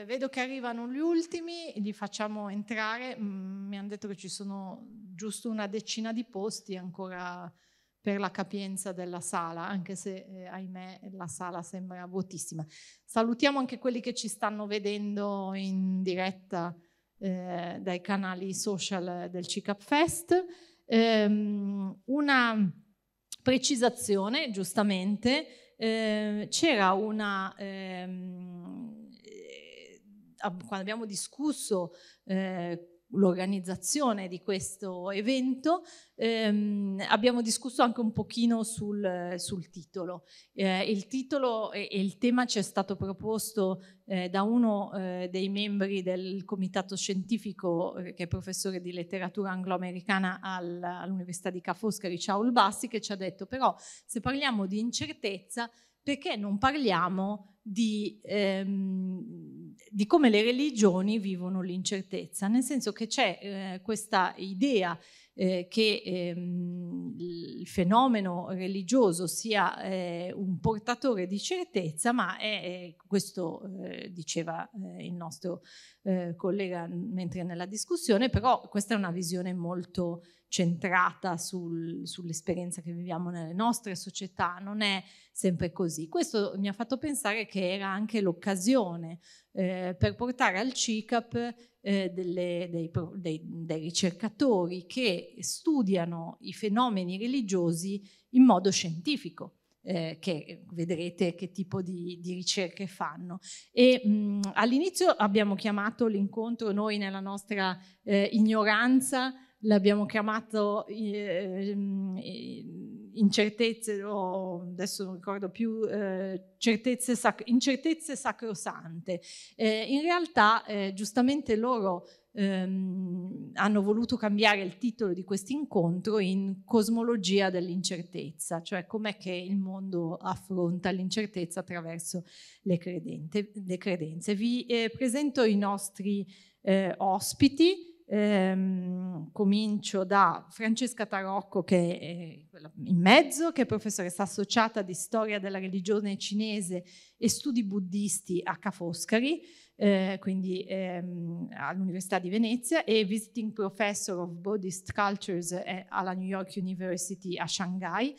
Eh, vedo che arrivano gli ultimi, li facciamo entrare, mm, mi hanno detto che ci sono giusto una decina di posti ancora per la capienza della sala, anche se eh, ahimè la sala sembra vuotissima. Salutiamo anche quelli che ci stanno vedendo in diretta eh, dai canali social del CICAP Fest. Ehm, una precisazione, giustamente, eh, c'era una... Ehm, quando abbiamo discusso eh, l'organizzazione di questo evento, ehm, abbiamo discusso anche un pochino sul, sul titolo. Eh, il titolo e, e, il tema ci è stato proposto eh, da uno eh, dei membri del comitato scientifico, eh, che è professore di letteratura angloamericana al, all'Università di Ca' Foscari, Ciaul Bassi, che ci ha detto però se parliamo di incertezza perché non parliamo di, ehm, di come le religioni vivono l'incertezza, nel senso che c'è eh, questa idea eh, che ehm, il fenomeno religioso sia eh, un portatore di certezza, ma è, questo eh, diceva eh, il nostro eh, collega mentre nella discussione, però questa è una visione molto centrata sul, sull'esperienza che viviamo nelle nostre società, non è sempre così. Questo mi ha fatto pensare che era anche l'occasione eh, per portare al CICAP eh, delle, dei, dei, dei, ricercatori che studiano i fenomeni religiosi in modo scientifico. Eh, che vedrete che tipo di, di ricerche fanno. E, mh, all'inizio abbiamo chiamato l'incontro noi nella nostra eh, ignoranza, l'abbiamo chiamato eh, eh, incertezze, o adesso non ricordo più, eh, sac- incertezze sacrosante. Eh, in realtà, eh, giustamente loro ehm, hanno voluto cambiare il titolo di questo incontro in Cosmologia dell'incertezza, cioè com'è che il mondo affronta l'incertezza attraverso le, credente, le credenze. Vi eh, presento i nostri eh, ospiti. Ehm, comincio da Francesca Tarocco, che è quella in mezzo, che è professoressa associata di storia della religione cinese e studi buddisti a Ca' Foscari, eh, quindi ehm, all'Università di Venezia, e visiting professor of Buddhist cultures eh, alla New York University a Shanghai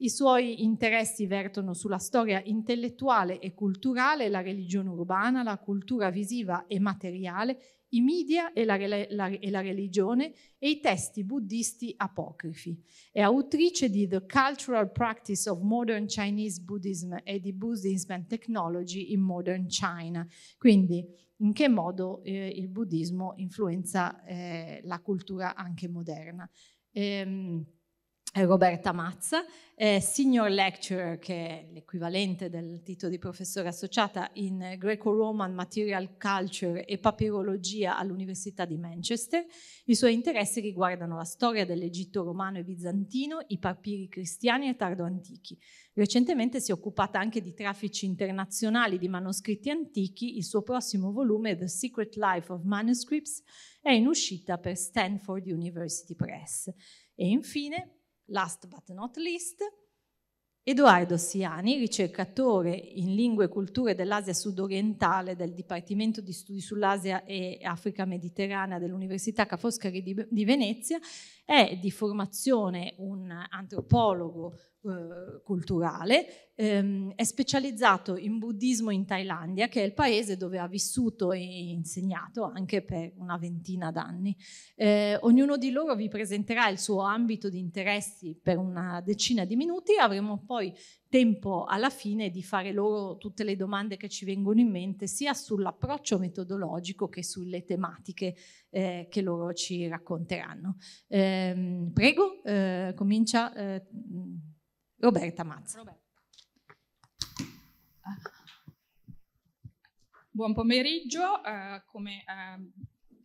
i suoi interessi vertono sulla storia intellettuale e culturale, la religione urbana, la cultura visiva e materiale, i media e la, la, e la, religione e i testi buddisti apocrifi. È autrice di The Cultural Practice of Modern Chinese Buddhism e di Buddhism and Technology in Modern China, quindi in che modo eh, il buddismo influenza eh, la cultura anche moderna. Ehm, eh, Roberta Mazza, eh, Senior Lecturer, che è l'equivalente del titolo di professore associata in Greco-Roman Material Culture e Papirologia all'Università di Manchester. I suoi interessi riguardano la storia dell'Egitto romano e bizantino, i papiri cristiani e tardo-antichi. Recentemente si è occupata anche di traffici internazionali di manoscritti antichi. Il suo prossimo volume, The Secret Life of Manuscripts, è in uscita per Stanford University Press. E infine Last but not least, Edoardo Siani, ricercatore in lingue e culture dell'Asia sudorientale del Dipartimento di Studi sull'Asia e Africa Mediterranea dell'Università Ca' Foscari di, di Venezia, è di formazione un antropologo eh, culturale, ehm, è specializzato in buddismo in Thailandia, che è il paese dove ha vissuto e insegnato anche per una ventina d'anni. Eh, ognuno di loro vi presenterà il suo ambito di interessi per una decina di minuti, avremo poi tempo alla fine di fare loro tutte le domande che ci vengono in mente, sia sull'approccio metodologico che sulle tematiche eh, che loro ci racconteranno. Eh, prego, eh, comincia eh, Roberta Mazza. Roberta. Buon pomeriggio, eh, come ehm,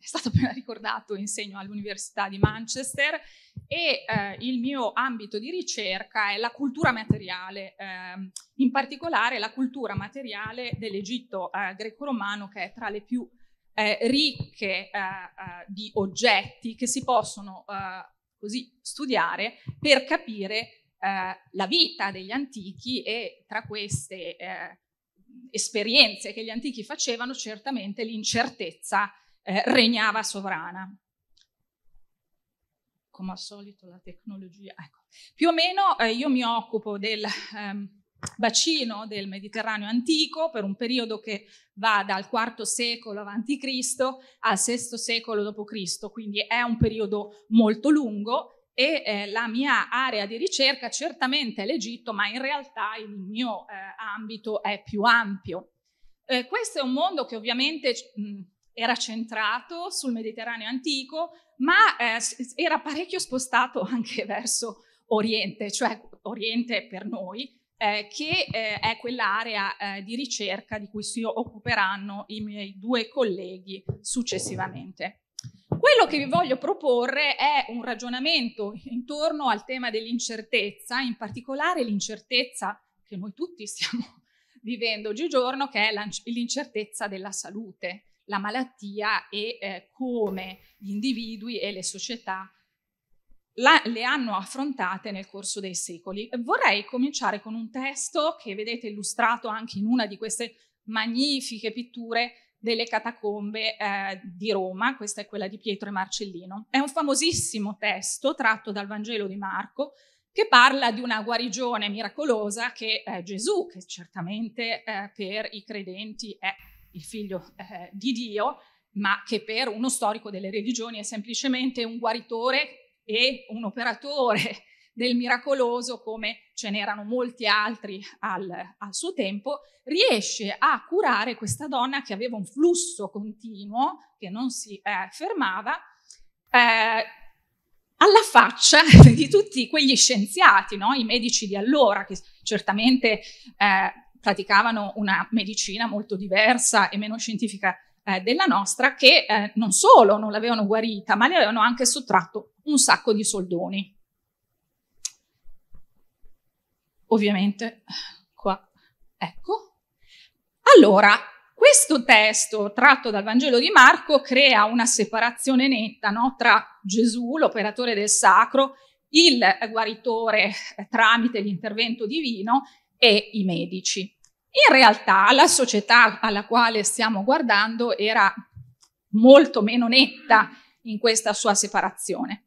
è stato appena ricordato, insegno all'Università di Manchester e eh, il mio ambito di ricerca è la cultura materiale, eh, in particolare la cultura materiale dell'Egitto eh, greco-romano che è tra le più eh, ricche eh, eh, di oggetti che si possono così studiare per capire la vita degli antichi e tra queste esperienze che gli antichi facevano certamente l'incertezza eh, regnava sovrana. Come al solito la tecnologia. Ecco. Più o meno eh, io mi occupo del ehm, bacino del Mediterraneo antico per un periodo che va dal IV secolo a.C. al VI secolo d.C., quindi è un periodo molto lungo e eh, la mia area di ricerca certamente è l'Egitto, ma in realtà il mio eh, ambito è più ampio. Eh, questo è un mondo che ovviamente mh, era centrato sul Mediterraneo antico, ma eh, era parecchio spostato anche verso Oriente, cioè Oriente per noi, eh, che eh, è quell'area eh, di ricerca di cui si occuperanno i miei due colleghi successivamente. Quello che vi voglio proporre è un ragionamento intorno al tema dell'incertezza, in particolare l'incertezza che noi tutti stiamo vivendo oggigiorno, che è l'incertezza della salute la malattia e eh, come gli individui e le società la, le hanno affrontate nel corso dei secoli. Vorrei cominciare con un testo che vedete illustrato anche in una di queste magnifiche pitture delle catacombe eh, di Roma, questa è quella di Pietro e Marcellino. È un famosissimo testo tratto dal Vangelo di Marco che parla di una guarigione miracolosa che eh, Gesù, che certamente eh, per i credenti è il figlio eh, di Dio, ma che per uno storico delle religioni è semplicemente un guaritore e un operatore del miracoloso, come ce n'erano molti altri al, al suo tempo, riesce a curare questa donna che aveva un flusso continuo, che non si eh, fermava, eh, alla faccia di tutti quegli scienziati, no? i medici di allora, che certamente eh, praticavano una medicina molto diversa e meno scientifica eh, della nostra, che eh, non solo non l'avevano guarita, ma le avevano anche sottratto un sacco di soldoni. Ovviamente, qua, ecco. Allora, questo testo tratto dal Vangelo di Marco crea una separazione netta no, tra Gesù, l'operatore del sacro, il guaritore eh, tramite l'intervento divino e i medici. In realtà la società alla quale stiamo guardando era molto meno netta in questa sua separazione.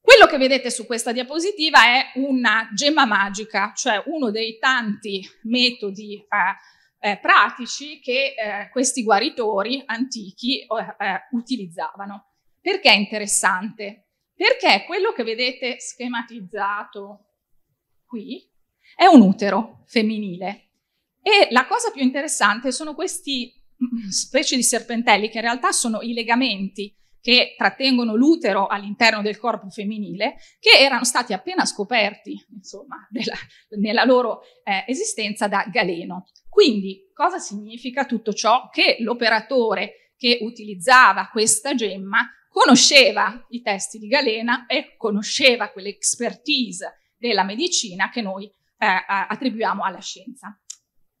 Quello che vedete su questa diapositiva è una gemma magica, cioè uno dei tanti metodi eh, eh, pratici che eh, questi guaritori antichi eh, utilizzavano. Perché è interessante? Perché quello che vedete schematizzato qui è un utero femminile. E la cosa più interessante sono questi mm, specie di serpentelli che in realtà sono i legamenti che trattengono l'utero all'interno del corpo femminile, che erano stati appena scoperti, insomma, della, nella loro eh, esistenza da Galeno. Quindi, cosa significa tutto ciò? Che l'operatore che utilizzava questa gemma conosceva i testi di Galena e conosceva quell'expertise della medicina che noi eh, attribuiamo alla scienza.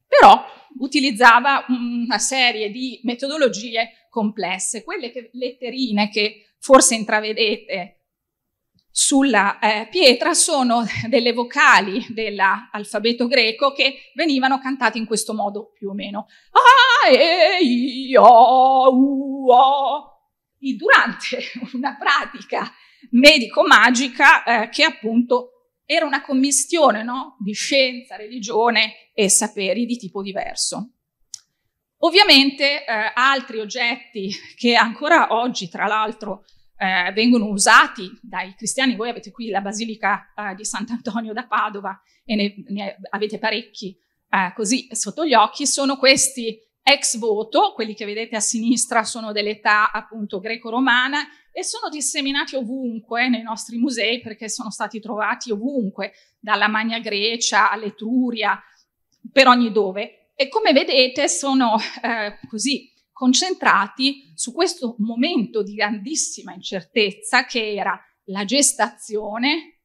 Però utilizzava una serie di metodologie complesse, quelle che, letterine che forse intravedete sulla eh, pietra sono delle vocali dell'alfabeto greco che venivano cantate in questo modo più o meno. Ah, io, u, durante una pratica medico-magica eh, che appunto era una commistione no? di scienza, religione e saperi di tipo diverso. Ovviamente eh, altri oggetti che ancora oggi, tra l'altro, eh, vengono usati dai cristiani, voi avete qui la Basilica eh, di Sant'Antonio da Padova e ne, ne avete parecchi eh, così sotto gli occhi, sono questi ex voto, quelli che vedete a sinistra sono dell'età appunto greco-romana e sono disseminati ovunque nei nostri musei perché sono stati trovati ovunque, dalla Magna Grecia all'Etruria, per ogni dove. E come vedete sono eh, così concentrati su questo momento di grandissima incertezza che era la gestazione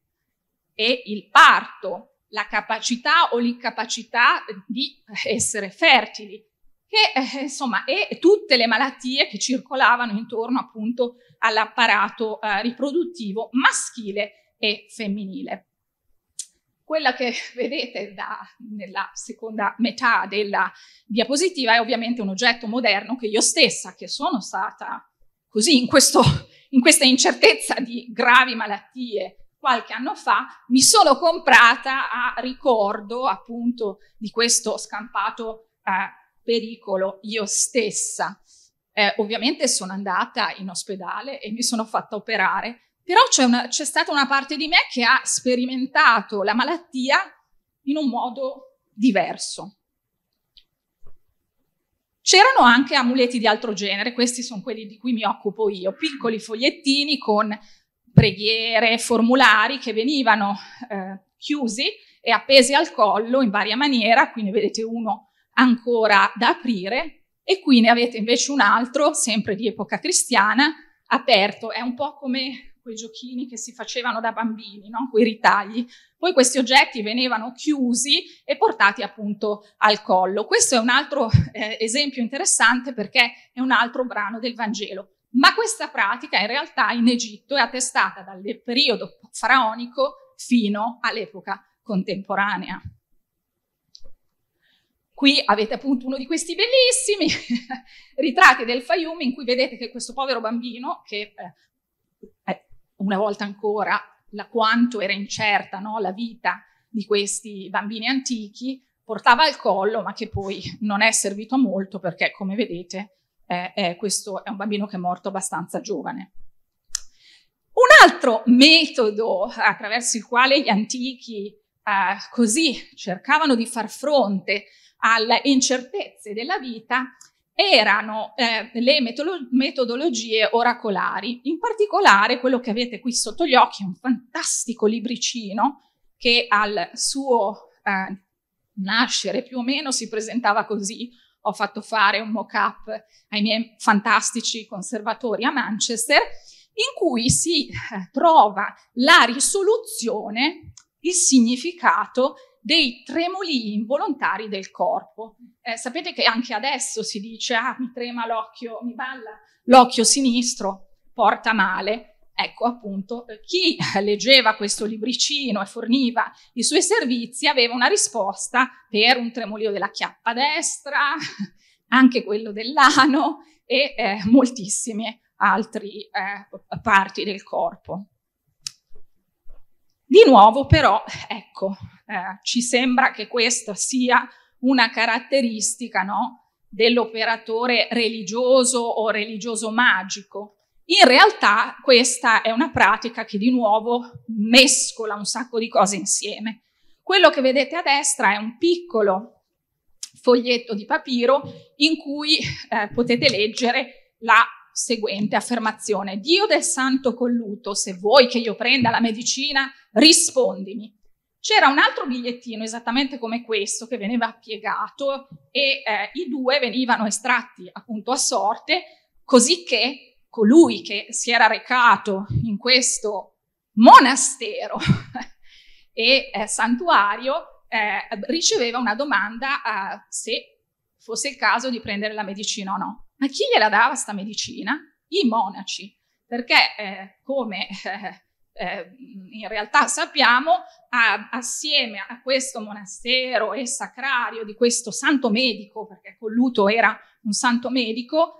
e il parto, la capacità o l'incapacità di eh, essere fertili che eh, insomma, e tutte le malattie che circolavano intorno appunto all'apparato eh, riproduttivo maschile e femminile. Quella che vedete da, nella seconda metà della diapositiva è ovviamente un oggetto moderno che io stessa, che sono stata così in, questo, in questa incertezza di gravi malattie qualche anno fa mi sono comprata a ricordo appunto di questo scampato eh, pericolo io stessa. Eh, ovviamente sono andata in ospedale e mi sono fatta operare, però c'è, una, c'è, stata una parte di me che ha sperimentato la malattia in un modo diverso. C'erano anche amuleti di altro genere, questi sono quelli di cui mi occupo io, piccoli fogliettini con preghiere, formulari che venivano eh, chiusi e appesi al collo in varia maniera, quindi vedete uno ancora da aprire e qui ne avete invece un altro, sempre di epoca cristiana, aperto. È un po' come quei giochini che si facevano da bambini, no? quei ritagli. Poi questi oggetti venivano chiusi e portati appunto al collo. Questo è un altro eh, esempio interessante perché è un altro brano del Vangelo. Ma questa pratica in realtà in Egitto è attestata dal periodo faraonico fino all'epoca contemporanea. Qui avete appunto uno di questi bellissimi ritratti del Fayum in cui vedete che questo povero bambino, che eh, una volta ancora la quanto era incerta no? la vita di questi bambini antichi, portava al collo, ma che poi non è servito a molto perché, come vedete, eh, eh, questo è un bambino che è morto abbastanza giovane. Un altro metodo attraverso il quale gli antichi eh, così cercavano di far fronte alle incertezze della vita erano eh, le metodologie oracolari. In particolare quello che avete qui sotto gli occhi è un fantastico libricino che al suo eh, nascere più o meno si presentava così. Ho fatto fare un mock-up ai miei fantastici conservatori a Manchester in cui si eh, trova la risoluzione, il significato dei tremoli involontari del corpo. Eh, sapete che anche adesso si dice, ah, mi trema l'occhio, mi balla l'occhio sinistro, porta male. Ecco appunto, eh, chi leggeva questo libricino e forniva i suoi servizi aveva una risposta per un tremolio della chiappa destra, anche quello dell'ano e eh, moltissime altre eh, parti del corpo. Di nuovo però, ecco, eh, ci sembra che questa sia una caratteristica no, dell'operatore religioso o religioso magico. In realtà questa è una pratica che di nuovo mescola un sacco di cose insieme. Quello che vedete a destra è un piccolo foglietto di papiro in cui eh, potete leggere la seguente affermazione. Dio del santo colluto, se vuoi che io prenda la medicina, rispondimi. C'era un altro bigliettino esattamente come questo che veniva piegato e eh, i due venivano estratti appunto a sorte, così che colui che si era recato in questo monastero e eh, santuario eh, riceveva una domanda eh, se fosse il caso di prendere la medicina o no. Ma chi gliela dava sta medicina? I monaci, perché eh, come eh, in realtà sappiamo, a, assieme a questo monastero e sacrario di questo santo medico, perché Colluto era un santo medico,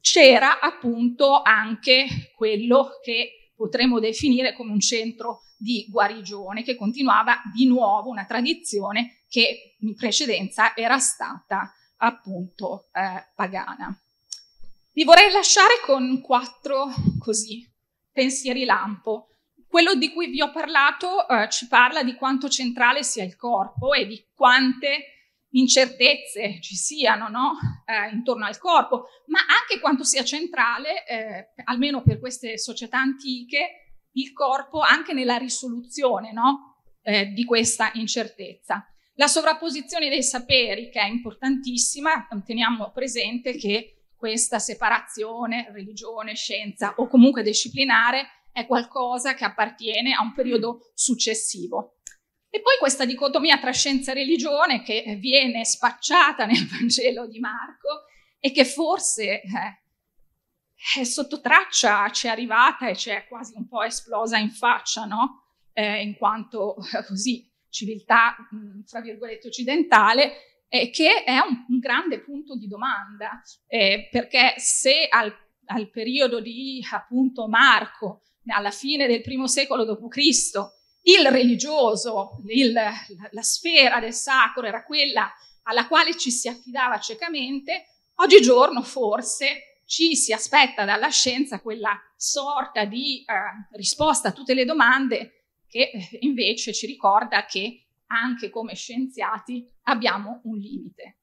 c'era appunto anche quello che potremmo definire come un centro di guarigione che continuava di nuovo una tradizione che in precedenza era stata appunto eh, pagana. Vi vorrei lasciare con quattro così pensieri lampo. Quello di cui vi ho parlato eh, ci parla di quanto centrale sia il corpo e di quante incertezze ci siano no? eh, intorno al corpo, ma anche quanto sia centrale, eh, almeno per queste società antiche, il corpo anche nella risoluzione no? eh, di questa incertezza. La sovrapposizione dei saperi, che è importantissima, teniamo presente che questa separazione religione, scienza o comunque disciplinare è qualcosa che appartiene a un periodo successivo. E poi questa dicotomia tra scienza e religione che viene spacciata nel Vangelo di Marco e che forse eh, sotto traccia ci è arrivata e ci è quasi un po' esplosa in faccia, no? Eh, in quanto eh, così civiltà, mh, fra virgolette, occidentale, eh, che è un, un, grande punto di domanda, eh, perché se al, al, periodo di appunto Marco, alla fine del primo secolo d.C., il religioso, il, la, la sfera del sacro era quella alla quale ci si affidava ciecamente, oggigiorno forse ci si aspetta dalla scienza quella sorta di eh, risposta a tutte le domande che eh, invece ci ricorda che anche come scienziati, abbiamo un limite.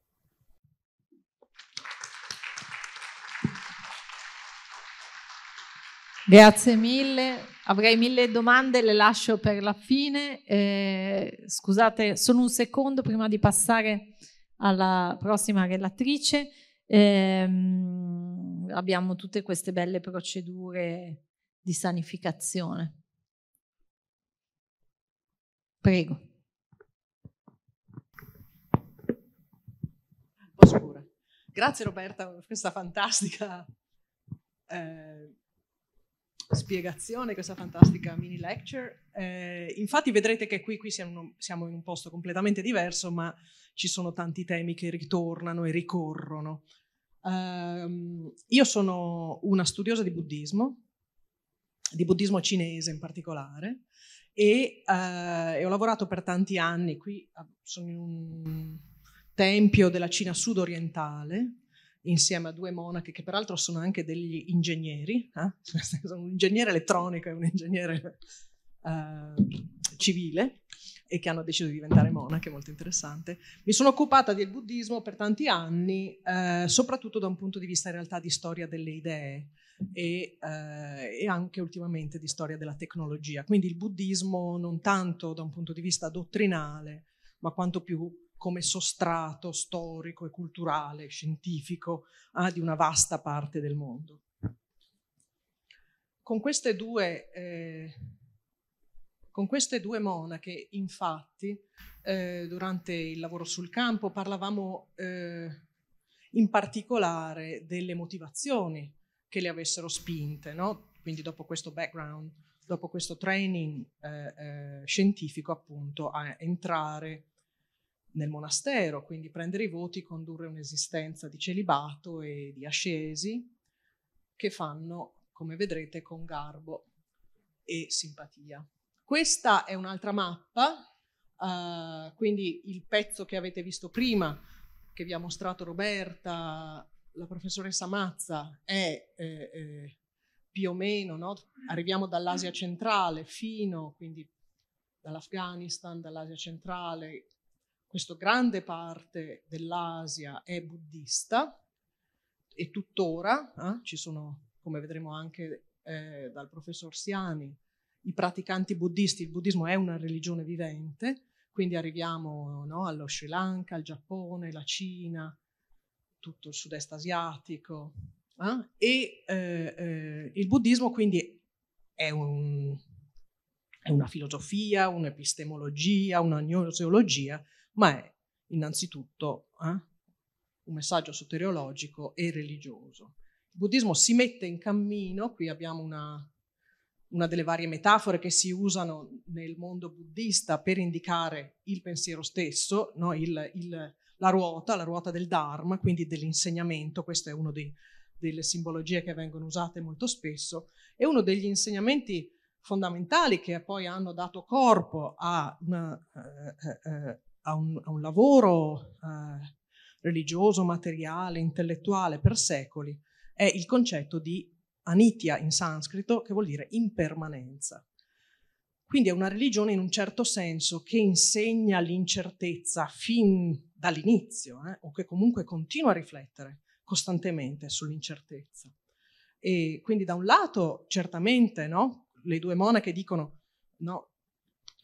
Grazie mille, avrei mille domande, le lascio per la fine. Eh, scusate, solo un secondo prima di passare alla prossima relatrice. Eh, abbiamo tutte queste belle procedure di sanificazione. Prego. Grazie Roberta per questa fantastica eh, spiegazione, questa fantastica mini lecture. Eh, infatti vedrete che qui, qui siamo, siamo, in un posto completamente diverso, ma ci sono tanti temi che ritornano e ricorrono. Eh, io sono una studiosa di buddismo, di buddismo cinese in particolare, e, eh, e ho lavorato per tanti anni qui, sono in un tempio della Cina sudorientale, insieme a due monache che peraltro sono anche degli ingegneri, eh? sono un ingegnere elettronico e un ingegnere eh, civile e che hanno deciso di diventare monache, molto interessante. Mi sono occupata del buddismo per tanti anni, eh, soprattutto da un punto di vista in realtà di storia delle idee e, eh, e anche ultimamente di storia della tecnologia. Quindi il buddismo non tanto da un punto di vista dottrinale, ma quanto più come sostrato storico e culturale, scientifico, ah, di una vasta parte del mondo. Con queste due, eh, con queste due monache, infatti, eh, durante il lavoro sul campo parlavamo eh, in particolare delle motivazioni che le avessero spinte, no? quindi dopo questo background, dopo questo training eh, eh, scientifico appunto a entrare nel monastero, quindi prendere i voti, condurre un'esistenza di celibato e di ascesi che fanno, come vedrete, con garbo e simpatia. Questa è un'altra mappa, uh, quindi il pezzo che avete visto prima, che vi ha mostrato Roberta, la professoressa Mazza, è eh, eh, più o meno, no? arriviamo dall'Asia centrale fino, quindi dall'Afghanistan, dall'Asia centrale, questa grande parte dell'Asia è buddista e tuttora eh, ci sono, come vedremo anche eh, dal professor Siani, i praticanti buddisti. Il buddismo è una religione vivente, quindi arriviamo no, allo Sri Lanka, al Giappone, la Cina, tutto il sud-est asiatico. Eh? E eh, eh, il buddismo quindi è, un, è una filosofia, un'epistemologia, una gnoseologia ma è innanzitutto eh, un messaggio soteriologico e religioso. Il buddismo si mette in cammino, qui abbiamo una, una delle varie metafore che si usano nel mondo buddista per indicare il pensiero stesso, no? il, il, la ruota, la ruota del Dharma, quindi dell'insegnamento, questa è una delle simbologie che vengono usate molto spesso, e uno degli insegnamenti fondamentali che poi hanno dato corpo a una, eh, eh, eh a un, a un lavoro eh, religioso, materiale, intellettuale per secoli, è il concetto di anitya in sanscrito, che vuol dire impermanenza. Quindi è una religione in un certo senso che insegna l'incertezza fin dall'inizio, eh, o che comunque continua a riflettere costantemente sull'incertezza. E quindi da un lato, certamente, no? le due monache dicono, no,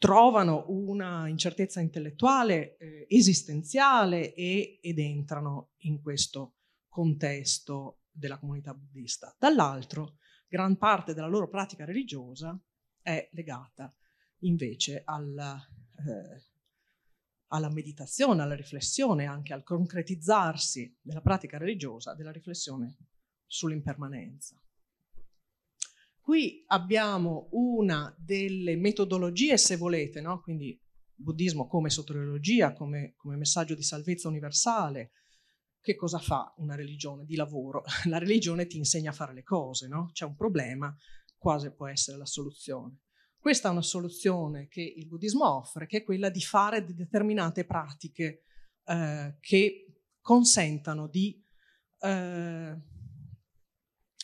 trovano una incertezza intellettuale, eh, esistenziale e, ed entrano in questo contesto della comunità buddista. Dall'altro, gran parte della loro pratica religiosa è legata invece alla, eh, alla meditazione, alla riflessione, anche al concretizzarsi della pratica religiosa, della riflessione sull'impermanenza. Qui abbiamo una delle metodologie, se volete, no? quindi buddismo come soteriologia, come, come messaggio di salvezza universale, che cosa fa una religione di lavoro? La religione ti insegna a fare le cose, no? C'è un problema, quasi può essere la soluzione. Questa è una soluzione che il buddismo offre, che è quella di fare determinate pratiche eh, che consentano di eh,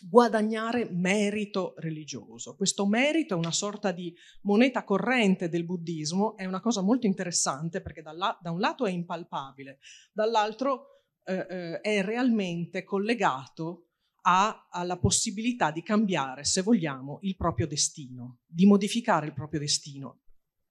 guadagnare merito religioso. Questo merito è una sorta di moneta corrente del buddismo, è una cosa molto interessante perché da un lato è impalpabile, dall'altro eh, eh, è realmente collegato a, alla possibilità di cambiare, se vogliamo, il proprio destino, di modificare il proprio destino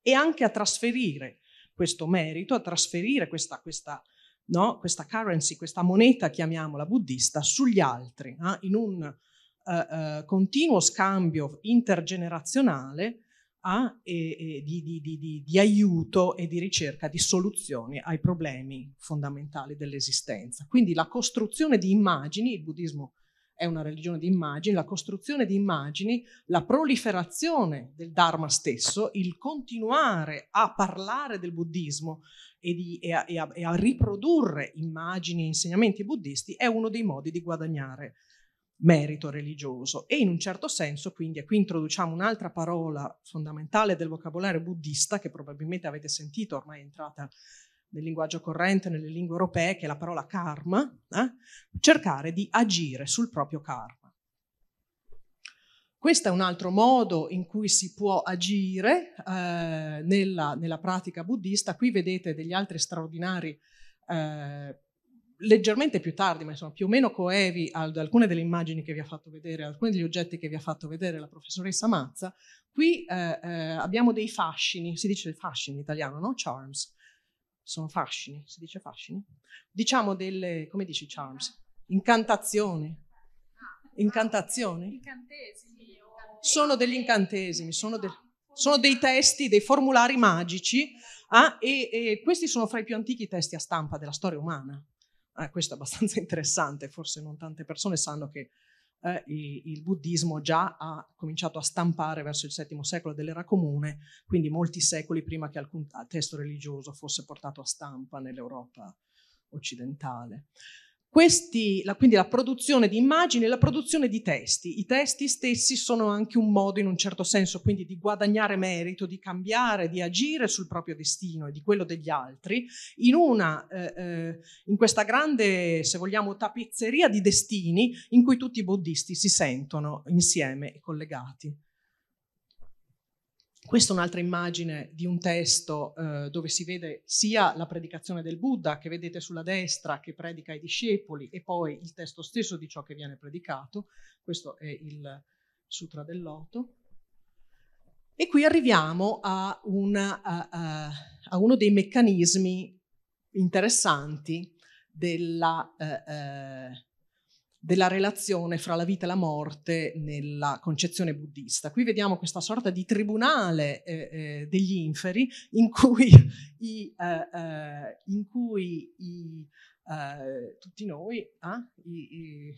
e anche a trasferire questo merito, a trasferire questa, questa no? questa currency, questa moneta, chiamiamola buddista, sugli altri, eh? in un eh, eh, continuo scambio intergenerazionale ah? e, e di, di, di, di, aiuto e di ricerca di soluzioni ai problemi fondamentali dell'esistenza. Quindi la costruzione di immagini, il buddismo è una religione di immagini, la costruzione di immagini, la proliferazione del Dharma stesso, il continuare a parlare del buddismo e, di, e, a, e, a, e a, riprodurre immagini e insegnamenti buddisti è uno dei modi di guadagnare merito religioso e in un certo senso quindi, e qui introduciamo un'altra parola fondamentale del vocabolario buddista che probabilmente avete sentito ormai è entrata nel linguaggio corrente, nelle lingue europee, che è la parola karma, eh? cercare di agire sul proprio karma. Questo è un altro modo in cui si può agire eh, nella, nella, pratica buddista. Qui vedete degli altri straordinari, eh, leggermente più tardi, ma insomma più o meno coevi ad alcune delle immagini che vi ha fatto vedere, alcuni degli oggetti che vi ha fatto vedere la professoressa Mazza. Qui eh, eh, abbiamo dei fascini, si dice fascini in italiano, no? Charms sono fascini, si dice fascini? Diciamo delle, come dici charms? Incantazioni. Incantazioni? Sono degli incantesimi, sono, de, sono dei testi, dei formulari magici ah, e, e, questi sono fra i più antichi testi a stampa della storia umana. Ah, questo è abbastanza interessante, forse non tante persone sanno che eh, il buddismo già ha cominciato a stampare verso il VII secolo dell'era comune, quindi molti secoli prima che alcun testo religioso fosse portato a stampa nell'Europa occidentale. Questi, la, quindi la produzione di immagini e la produzione di testi. I testi stessi sono anche un modo, in un certo senso, quindi di guadagnare merito, di cambiare, di agire sul proprio destino e di quello degli altri, in, una, eh, eh in questa grande, se vogliamo, tappezzeria di destini in cui tutti i buddhisti si sentono insieme e collegati. Questa è un'altra immagine di un testo eh, dove si vede sia la predicazione del Buddha che vedete sulla destra che predica ai discepoli e poi il testo stesso di ciò che viene predicato. Questo è il Sutra del Loto. E qui arriviamo a, una, a, a, a uno dei meccanismi interessanti della, eh, eh, della relazione fra la vita e la morte nella concezione buddista. Qui vediamo questa sorta di tribunale eh, eh, degli inferi in cui, i, eh, eh, in cui i, eh, tutti noi ah, i,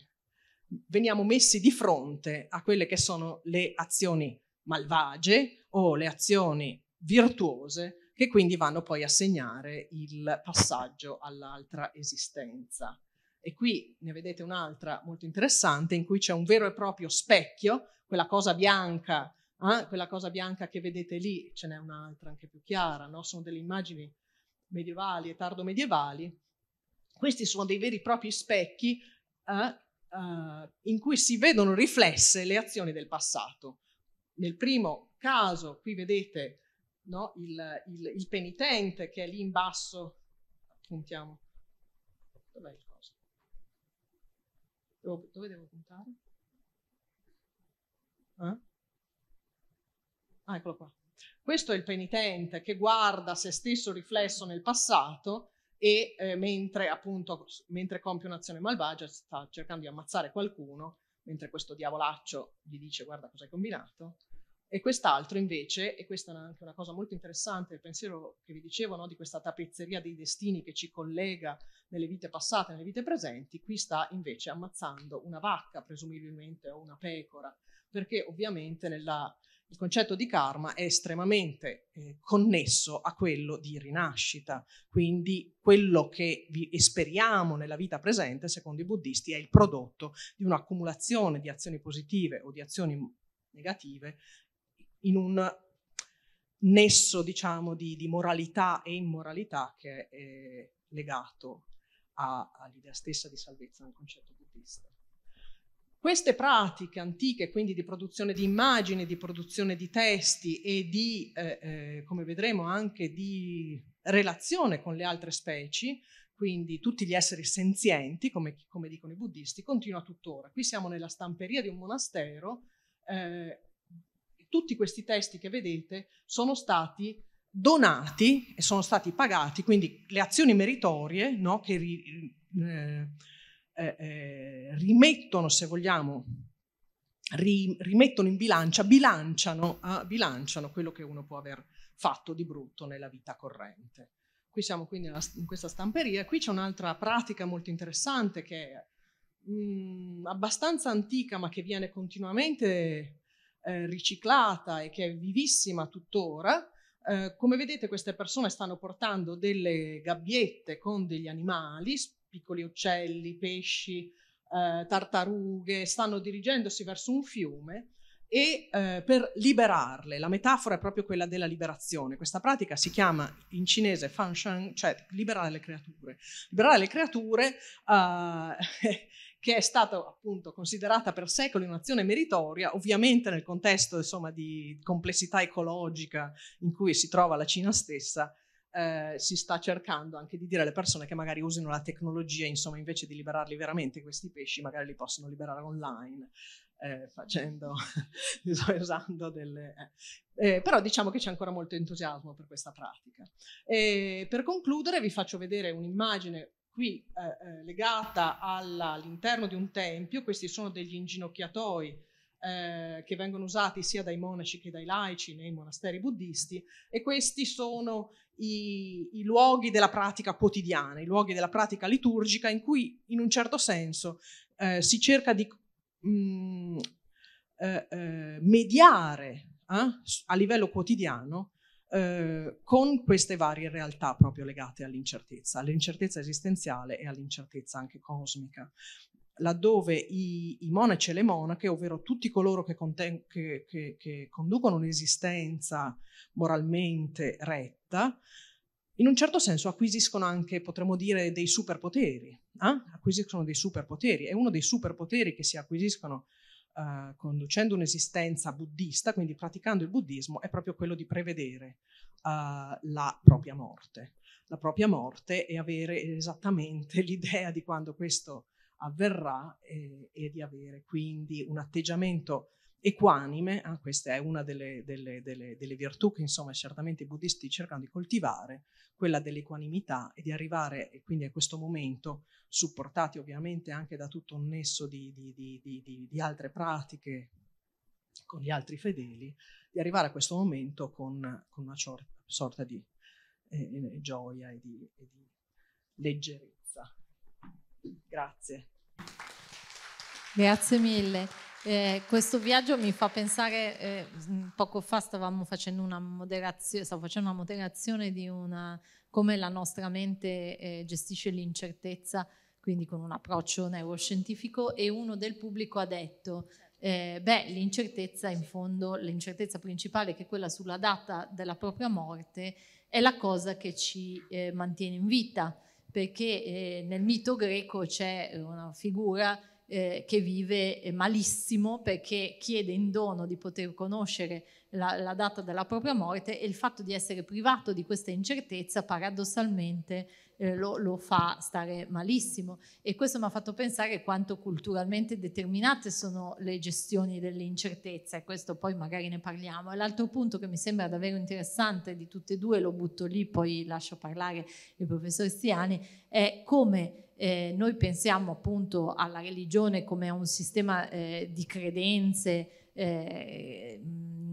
veniamo messi di fronte a quelle che sono le azioni malvagie o le azioni virtuose che quindi vanno poi a segnare il passaggio all'altra esistenza. E qui ne vedete un'altra molto interessante in cui c'è un vero e proprio specchio, quella cosa bianca, eh? quella cosa bianca che vedete lì, ce n'è un'altra anche più chiara, no? sono delle immagini medievali e tardo medievali. Questi sono dei veri e propri specchi eh, Uh, in cui si vedono riflesse le azioni del passato. Nel primo caso, qui vedete no, il, il, il, penitente che è lì in basso, puntiamo, dov'è il Devo, dove devo puntare? Eh? Ah, eccolo qua. Questo è il penitente che guarda se stesso riflesso nel passato e eh, mentre appunto mentre compie un'azione malvagia sta cercando di ammazzare qualcuno, mentre questo diavolaccio gli dice guarda cosa hai combinato, e quest'altro invece, e questa è anche una cosa molto interessante, il pensiero che vi dicevo no, di questa tappezzeria dei destini che ci collega nelle vite passate, nelle vite presenti, qui sta invece ammazzando una vacca presumibilmente o una pecora, perché ovviamente nella, il concetto di karma è estremamente eh, connesso a quello di rinascita, quindi quello che vi esperiamo nella vita presente, secondo i buddisti, è il prodotto di un'accumulazione di azioni positive o di azioni negative in un nesso, diciamo, di, di moralità e immoralità che è legato all'idea stessa di salvezza nel concetto buddista. Queste pratiche antiche, quindi di produzione di immagini, di produzione di testi e di, eh, eh, come vedremo, anche di relazione con le altre specie, quindi tutti gli esseri senzienti, come, come dicono i buddisti, continua tuttora. Qui siamo nella stamperia di un monastero eh, tutti questi testi che vedete sono stati donati e sono stati pagati, quindi le azioni meritorie no, che ri, eh, eh, eh, rimettono, se vogliamo, ri, rimettono in bilancia, bilanciano, ah, bilanciano, quello che uno può aver fatto di brutto nella vita corrente. Qui siamo quindi nella, in questa stamperia, qui c'è un'altra pratica molto interessante che è mh, mm, abbastanza antica ma che viene continuamente eh, riciclata e che è vivissima tuttora. Eh, come vedete queste persone stanno portando delle gabbiette con degli animali, piccoli uccelli, pesci, eh, tartarughe, stanno dirigendosi verso un fiume e eh, per liberarle, la metafora è proprio quella della liberazione. Questa pratica si chiama in cinese fan shang, cioè liberare le creature. Liberare le creature eh, che è stata appunto considerata per secoli un'azione meritoria, ovviamente nel contesto insomma, di complessità ecologica in cui si trova la Cina stessa, eh, si sta cercando anche di dire alle persone che magari usino la tecnologia, insomma, invece di liberarli veramente questi pesci, magari li possono liberare online. Eh, facendo, usando delle... Eh. Eh, però diciamo che c'è ancora molto entusiasmo per questa pratica. per concludere vi faccio vedere un'immagine qui eh, eh, legata alla, all'interno di un tempio, questi sono degli inginocchiatoi eh, che vengono usati sia dai monaci che dai laici nei monasteri buddisti e questi sono i, i luoghi della pratica quotidiana, i luoghi della pratica liturgica in cui in un certo senso eh, si cerca di mh, mm, eh, eh, mediare a livello quotidiano eh, con queste varie realtà proprio legate all'incertezza, all'incertezza esistenziale e all'incertezza anche cosmica laddove i, i, monaci e le monache, ovvero tutti coloro che, conten- che, che, che, conducono un'esistenza moralmente retta, in un certo senso acquisiscono anche, potremmo dire, dei superpoteri. Eh? Acquisiscono dei superpoteri e uno dei superpoteri che si acquisiscono eh, conducendo un'esistenza buddista, quindi praticando il buddismo, è proprio quello di prevedere eh, la propria morte. La propria morte e avere esattamente l'idea di quando questo avverrà e, eh, e di avere quindi un atteggiamento equanime, ah, questa è una delle, delle, delle, delle, virtù che insomma certamente i buddhisti cercano di coltivare, quella dell'equanimità e di arrivare quindi a questo momento, supportati ovviamente anche da tutto un nesso di, di, di, di altre pratiche con gli altri fedeli, di arrivare a questo momento con, con una sorta di eh, eh, gioia e di, e di leggerezza. Grazie. Grazie mille. Eh, questo viaggio mi fa pensare, eh, mm, poco fa stavamo facendo una moderazione, stavo facendo una moderazione di una, come la nostra mente eh, gestisce l'incertezza, quindi con un approccio neuroscientifico e uno del pubblico ha detto, eh, beh l'incertezza in fondo, l'incertezza principale che è quella sulla data della propria morte è la cosa che ci eh, mantiene in vita, perché eh, nel mito greco c'è una figura eh, che vive eh, malissimo perché chiede in dono di poter conoscere la, la, data della propria morte e il fatto di essere privato di questa incertezza paradossalmente eh, lo, lo, fa stare malissimo e questo mi ha fatto pensare quanto culturalmente determinate sono le gestioni dell'incertezza e questo poi magari ne parliamo. E l'altro punto che mi sembra davvero interessante di tutte e due, lo butto lì, poi lascio parlare il professor Stiani, è come eh, noi pensiamo appunto alla religione come a un sistema eh, di credenze eh,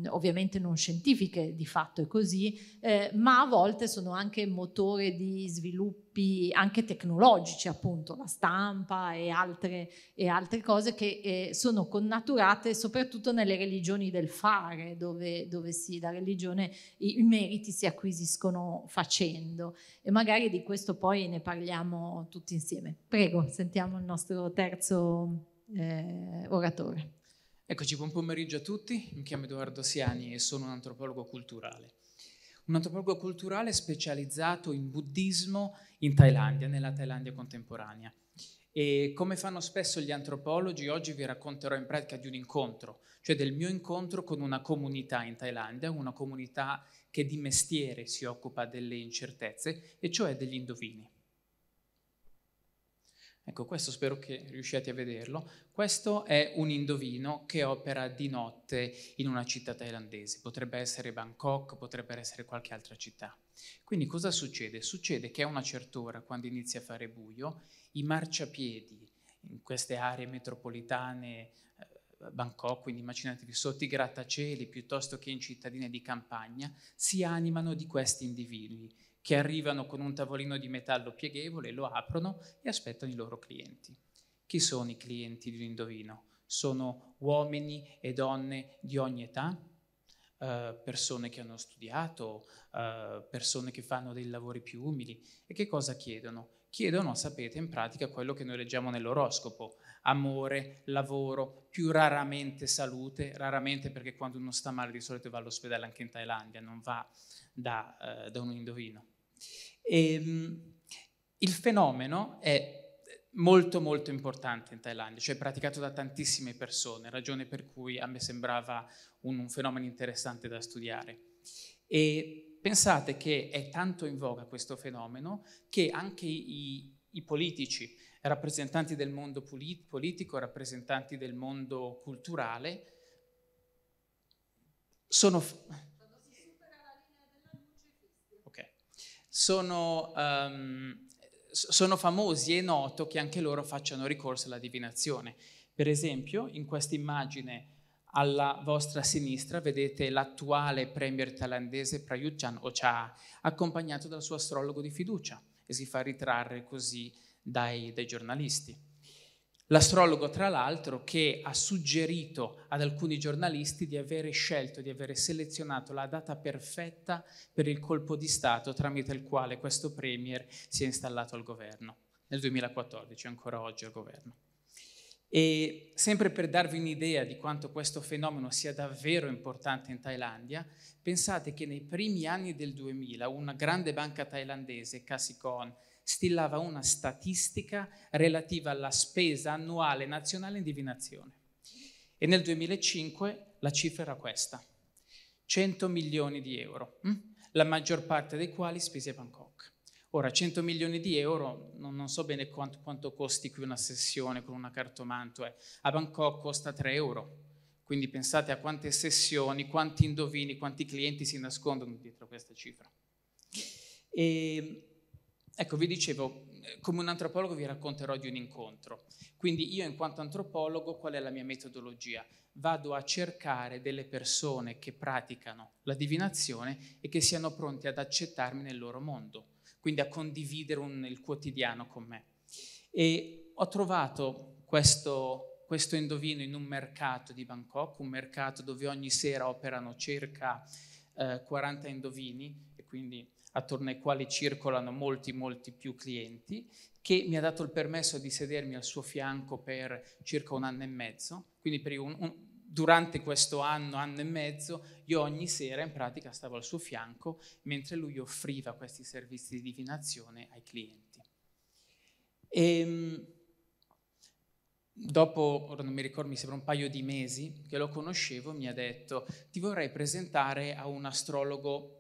ovviamente non scientifiche, di fatto è così, eh, ma a volte sono anche motore di sviluppi anche tecnologici, appunto la stampa e altre, e altre cose che eh, sono connaturate soprattutto nelle religioni del fare, dove, dove sì, la religione, i, i meriti si acquisiscono facendo e magari di questo poi ne parliamo tutti insieme. Prego, sentiamo il nostro terzo eh, oratore. Eccoci, buon pomeriggio a tutti. Mi chiamo Edoardo Siani e sono un antropologo culturale. Un antropologo culturale specializzato in buddismo in Thailandia, nella Thailandia contemporanea. E come fanno spesso gli antropologi, oggi vi racconterò in pratica di un incontro, cioè del mio incontro con una comunità in Thailandia, una comunità che di mestiere si occupa delle incertezze, e cioè degli indovini. Ecco, questo spero che riusciate a vederlo. Questo è un indovino che opera di notte in una città thailandese. Potrebbe essere Bangkok, potrebbe essere qualche altra città. Quindi cosa succede? Succede che a una certa ora, quando inizia a fare buio, i marciapiedi in queste aree metropolitane, eh, Bangkok, quindi immaginatevi sotto i grattacieli piuttosto che in cittadine di campagna, si animano di questi individui che arrivano con un tavolino di metallo pieghevole, lo aprono e aspettano i loro clienti. Chi sono i clienti di un indovino? Sono uomini e donne di ogni età, eh, persone che hanno studiato, eh, persone che fanno dei lavori più umili. E che cosa chiedono? chiedono, sapete, in pratica quello che noi leggiamo nell'oroscopo, amore, lavoro, più raramente salute, raramente perché quando uno sta male di solito va all'ospedale anche in Thailandia, non va da, eh, da un indovino. E, ehm, il fenomeno è molto molto importante in Thailandia, cioè praticato da tantissime persone, ragione per cui a me sembrava un, un fenomeno interessante da studiare. E pensate che è tanto in voga questo fenomeno che anche i, i politici, rappresentanti del mondo polit- politico, rappresentanti del mondo culturale, sono, sono, um, sono famosi e noto che anche loro facciano ricorso alla divinazione. Per esempio, in questa immagine alla vostra sinistra vedete l'attuale premier thailandese Prayut Chan Ocha, accompagnato dal suo astrologo di fiducia, e si fa ritrarre così dai, dai giornalisti. L'astrologo, tra l'altro, che ha suggerito ad alcuni giornalisti di avere scelto, di avere selezionato la data perfetta per il colpo di Stato tramite il quale questo Premier si è installato al governo, nel 2014, ancora oggi al governo. E sempre per darvi un'idea di quanto questo fenomeno sia davvero importante in Thailandia, pensate che nei primi anni del 2000 una grande banca thailandese, Cassicon, stilava una statistica relativa alla spesa annuale nazionale in divinazione. E nel 2005 la cifra era questa, 100 milioni di euro, mm? la maggior parte dei quali spesi a Bangkok. Ora, 100 milioni di euro, non, non so bene quanto, quanto, costi qui una sessione con una cartomante, eh. a Bangkok costa 3 euro, quindi pensate a quante sessioni, quanti indovini, quanti clienti si nascondono dietro questa cifra. E ehm, Ecco, vi dicevo, eh, come un antropologo vi racconterò di un incontro. Quindi io in quanto antropologo qual è la mia metodologia? Vado a cercare delle persone che praticano la divinazione e che siano pronte ad accettarmi nel loro mondo, quindi a condividere un, il quotidiano con me. E ho trovato questo, questo indovino in un mercato di Bangkok, un mercato dove ogni sera operano circa eh, 40 indovini e quindi attorno ai quali circolano molti, molti più clienti, che mi ha dato il permesso di sedermi al suo fianco per circa un anno e mezzo. Quindi un, un, durante questo anno, anno e mezzo, io ogni sera in pratica stavo al suo fianco mentre lui offriva questi servizi di divinazione ai clienti. E, ehm, dopo, non mi ricordo, mi sembra un paio di mesi che lo conoscevo, mi ha detto ti vorrei presentare a un astrologo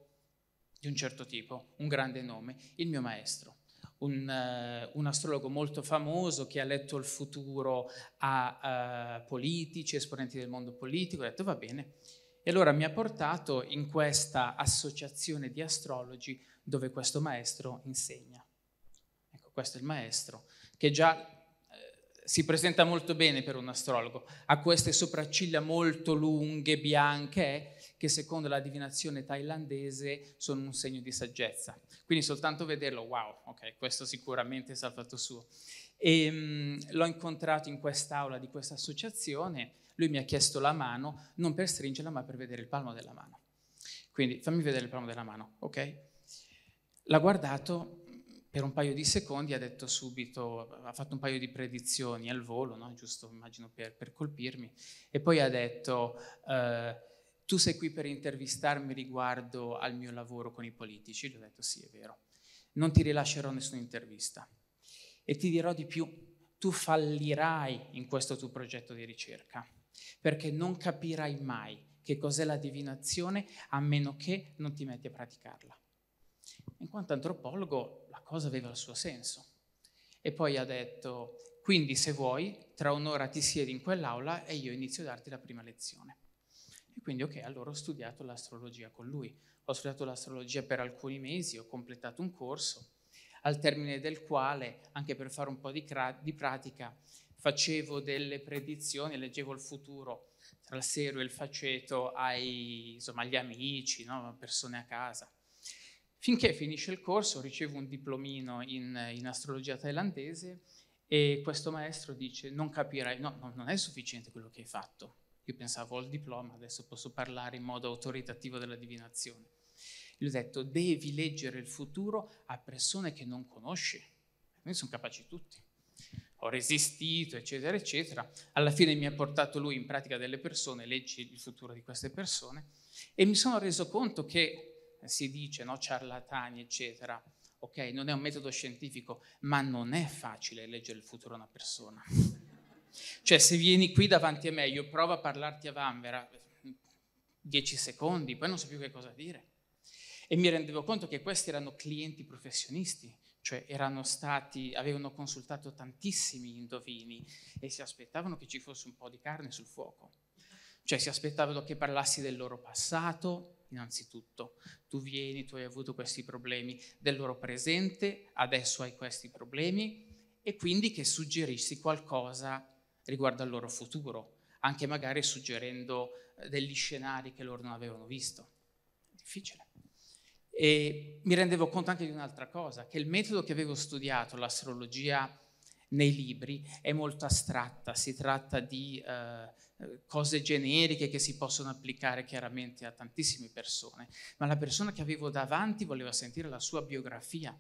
di un certo tipo, un grande nome, il mio maestro. Un, uh, un, astrologo molto famoso che ha letto il futuro a uh, politici, esponenti del mondo politico, ha detto va bene. E allora mi ha portato in questa associazione di astrologi dove questo maestro insegna. Ecco, questo è il maestro, che già eh, si presenta molto bene per un astrologo, ha queste sopracciglia molto lunghe, bianche, che secondo la divinazione thailandese sono un segno di saggezza. Quindi soltanto vederlo, wow, ok, questo sicuramente è salvato suo. E, ehm, mh, l'ho incontrato in quest'aula di questa associazione, lui mi ha chiesto la mano, non per stringerla, ma per vedere il palmo della mano. Quindi fammi vedere il palmo della mano, ok? L'ha guardato per un paio di secondi, ha detto subito, ha fatto un paio di predizioni al volo, no? giusto immagino per, per, colpirmi, e poi ha detto... Eh, tu sei qui per intervistarmi riguardo al mio lavoro con i politici? Gli ho detto sì, è vero. Non ti rilascerò nessuna intervista. E ti dirò di più, tu fallirai in questo tuo progetto di ricerca, perché non capirai mai che cos'è la divinazione a meno che non ti metti a praticarla. In quanto antropologo la cosa aveva il suo senso. E poi ha detto, quindi se vuoi, tra un'ora ti siedi in quell'aula e io inizio a darti la prima lezione. E quindi ok, allora ho studiato l'astrologia con lui. Ho studiato l'astrologia per alcuni mesi, ho completato un corso, al termine del quale, anche per fare un po' di, cra- di pratica, facevo delle predizioni, leggevo il futuro tra il serio e il faceto ai, insomma, agli amici, no? persone a casa. Finché finisce il corso ricevo un diplomino in, in astrologia thailandese e questo maestro dice non capirai, no, no, non è sufficiente quello che hai fatto, io pensavo ho il diploma, adesso posso parlare in modo autoritativo della divinazione. Gli ho detto, devi leggere il futuro a persone che non conosci. Noi sono capaci tutti. Ho resistito, eccetera, eccetera. Alla fine mi ha portato lui in pratica delle persone, leggi il futuro di queste persone, e mi sono reso conto che eh, si dice, no, ciarlatani, eccetera. Ok, non è un metodo scientifico, ma non è facile leggere il futuro a una persona cioè se vieni qui davanti a me, io provo a parlarti a Vanvera, 10 secondi, poi non so più che cosa dire. E mi rendevo conto che questi erano clienti professionisti, cioè erano stati, avevano consultato tantissimi indovini e si aspettavano che ci fosse un po' di carne sul fuoco. Cioè si aspettavano che parlassi del loro passato, innanzitutto. Tu vieni, tu hai avuto questi problemi, del loro presente, adesso hai questi problemi e quindi che suggerissi qualcosa riguardo al loro futuro, anche magari suggerendo eh, degli scenari che loro non avevano visto. difficile. E mi rendevo conto anche di un'altra cosa, che il metodo che avevo studiato, l'astrologia nei libri, è molto astratta, si tratta di eh, cose generiche che si possono applicare chiaramente a tantissime persone, ma la persona che avevo davanti voleva sentire la sua biografia,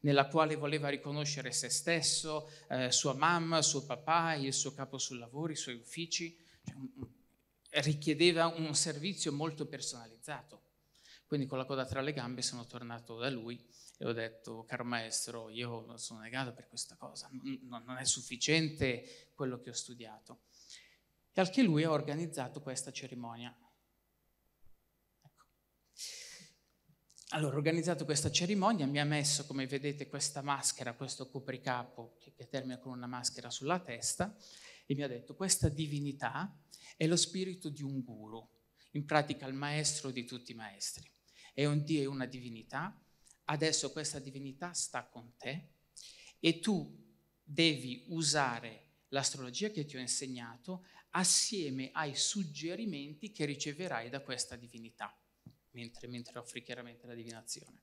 nella quale voleva riconoscere se stesso, eh, sua mamma, suo papà, il suo capo sul lavoro, i suoi uffici. Cioè, richiedeva un servizio molto personalizzato. Quindi con la coda tra le gambe sono tornato da lui e ho detto, caro maestro, io sono negato per questa cosa, non, non è sufficiente quello che ho studiato. E anche lui ha organizzato questa cerimonia Allora, ho organizzato questa cerimonia, mi ha messo, come vedete, questa maschera, questo copricapo che termina con una maschera sulla testa e mi ha detto questa divinità è lo spirito di un guru, in pratica il maestro di tutti i maestri. È un Dio e una divinità, adesso questa divinità sta con te e tu devi usare l'astrologia che ti ho insegnato assieme ai suggerimenti che riceverai da questa divinità mentre, mentre offri chiaramente la divinazione.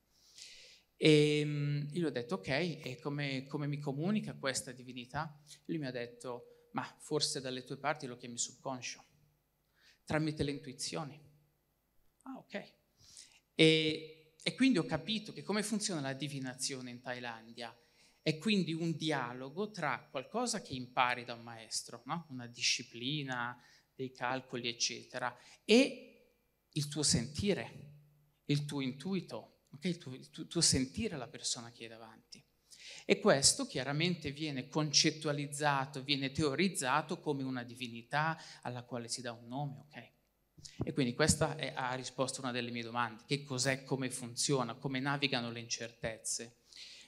E ehm, io gli ho detto, ok, e come, come, mi comunica questa divinità? Lui mi ha detto, ma forse dalle tue parti lo chiami subconscio, tramite le intuizioni. Ah, ok. E, e quindi ho capito che come funziona la divinazione in Thailandia. È quindi un dialogo tra qualcosa che impari da un maestro, no? una disciplina, dei calcoli, eccetera, e il tuo sentire, il tuo intuito, okay? il, tuo, il tuo, tuo sentire la persona che è davanti. E questo chiaramente viene concettualizzato, viene teorizzato come una divinità alla quale si dà un nome, ok? E quindi questa è, ha risposto a una delle mie domande, che cos'è, come funziona, come navigano le incertezze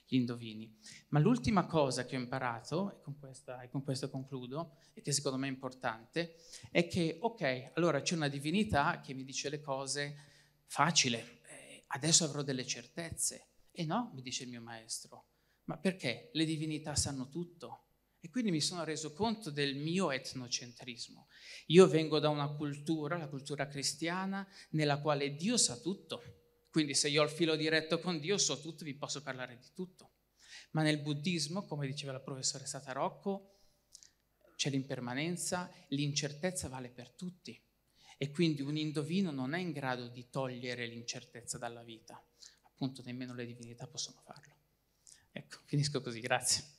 gli indovini. Ma l'ultima cosa che ho imparato, e con, questa, e con questo concludo, e che secondo me è importante, è che, ok, allora c'è una divinità che mi dice le cose facile, eh, adesso avrò delle certezze. E no, mi dice il mio maestro, ma perché le divinità sanno tutto? E quindi mi sono reso conto del mio etnocentrismo. Io vengo da una cultura, la cultura cristiana, nella quale Dio sa tutto quindi se io ho il filo diretto con Dio so tutto, vi posso parlare di tutto. Ma nel buddismo, come diceva la professoressa Tarocco, c'è l'impermanenza, l'incertezza vale per tutti. E quindi un indovino non è in grado di togliere l'incertezza dalla vita. Appunto, nemmeno le divinità possono farlo. Ecco, finisco così, grazie.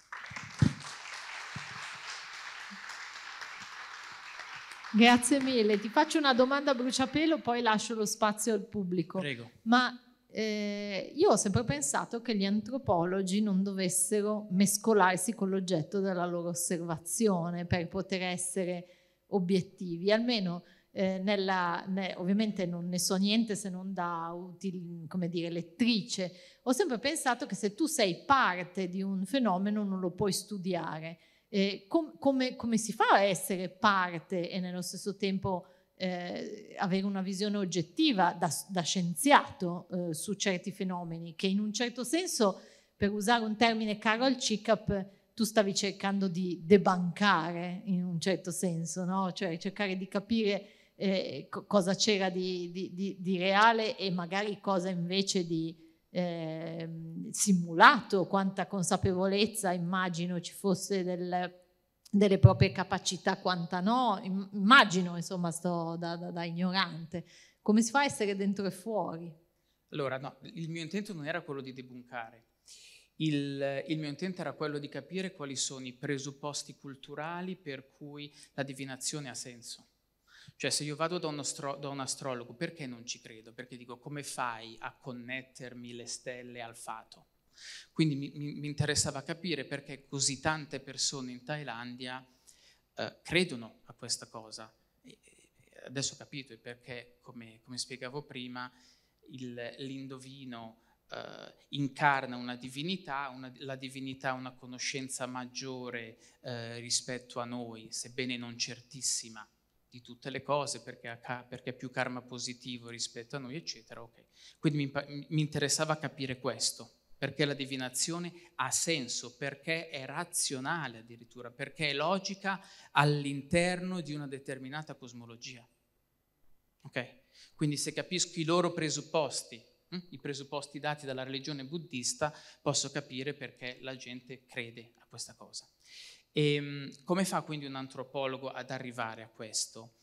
Grazie mille. Ti faccio una domanda a bruciapelo, poi lascio lo spazio al pubblico. Prego. Ma eh, io ho sempre pensato che gli antropologi non dovessero mescolarsi con l'oggetto della loro osservazione per poter essere obiettivi, almeno eh, nella, ne, ovviamente non ne so niente se non da util, come dire, lettrice. Ho sempre pensato che se tu sei parte di un fenomeno non lo puoi studiare. Eh, com- come-, come, si fa a essere parte e nello stesso tempo eh, avere una visione oggettiva da, da scienziato eh, su certi fenomeni che in un certo senso, per usare un termine caro al CICAP, tu stavi cercando di debancare in un certo senso, no? cioè cercare di capire eh, co- cosa c'era di, di, di, di, reale e magari cosa invece di eh, simulato, quanta consapevolezza immagino ci fosse del, delle proprie capacità, quanta no, immagino insomma sto da, da, da ignorante. Come si fa a essere dentro e fuori? Allora, no, il mio intento non era quello di debunkare, il, il, mio intento era quello di capire quali sono i presupposti culturali per cui la divinazione ha senso. Cioè se io vado da un, astro- da un astrologo, perché non ci credo? Perché dico come fai a connettermi le stelle al fato? Quindi mi, mi, mi interessava capire perché così tante persone in Thailandia eh, credono a questa cosa. E, adesso ho capito perché, come, come spiegavo prima, il, l'indovino eh, incarna una divinità, una, la divinità ha una conoscenza maggiore eh, rispetto a noi, sebbene non certissima di tutte le cose perché, ha, perché, ha, più karma positivo rispetto a noi, eccetera. Okay. Quindi mi, mi interessava capire questo, perché la divinazione ha senso, perché è razionale addirittura, perché è logica all'interno di una determinata cosmologia. Okay? Quindi se capisco i loro presupposti, hm, i presupposti dati dalla religione buddista, posso capire perché la gente crede a questa cosa. E, ehm, come fa quindi un antropologo ad arrivare a questo?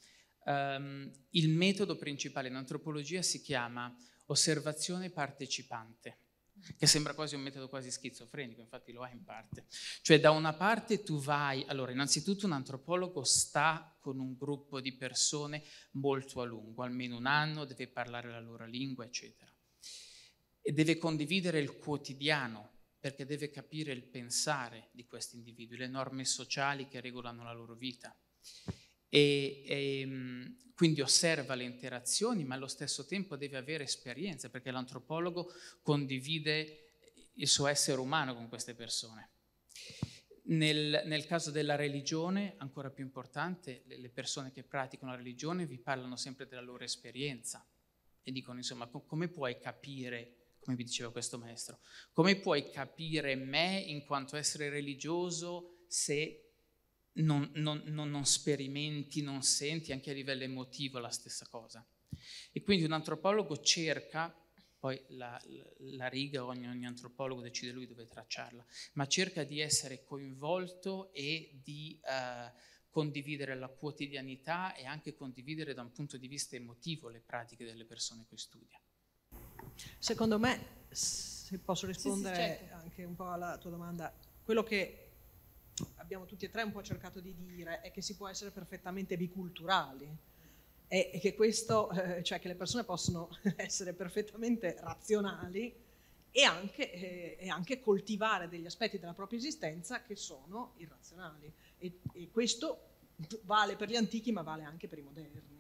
Um, il metodo principale in antropologia si chiama osservazione partecipante, che sembra quasi un metodo quasi schizofrenico, infatti lo è in parte. Cioè da una parte tu vai, allora innanzitutto un antropologo sta con un gruppo di persone molto a lungo, almeno un anno, deve parlare la loro lingua, eccetera. E deve condividere il quotidiano perché deve capire il pensare di questi individui, le norme sociali che regolano la loro vita. E, e, ehm, quindi osserva le interazioni, ma allo stesso tempo deve avere esperienza, perché l'antropologo condivide il suo essere umano con queste persone. Nel, nel caso della religione, ancora più importante, le, le persone che praticano la religione vi parlano sempre della loro esperienza e dicono, insomma, come puoi capire come vi diceva questo maestro. Come puoi capire me in quanto essere religioso se non, non, non, non sperimenti, non senti anche a livello emotivo la stessa cosa? E quindi un antropologo cerca poi la, la riga ogni, ogni, antropologo decide lui dove tracciarla, ma cerca di essere coinvolto e di eh, condividere la quotidianità e anche condividere da un punto di vista emotivo le pratiche delle persone che studia. Secondo me, se posso rispondere sì, sì, certo. anche un po' alla tua domanda, quello che abbiamo tutti e tre un po' cercato di dire è che si può essere perfettamente biculturali e, che questo, eh, cioè che le persone possono essere perfettamente razionali e anche, eh, e anche, coltivare degli aspetti della propria esistenza che sono irrazionali. e, e questo vale per gli antichi ma vale anche per i moderni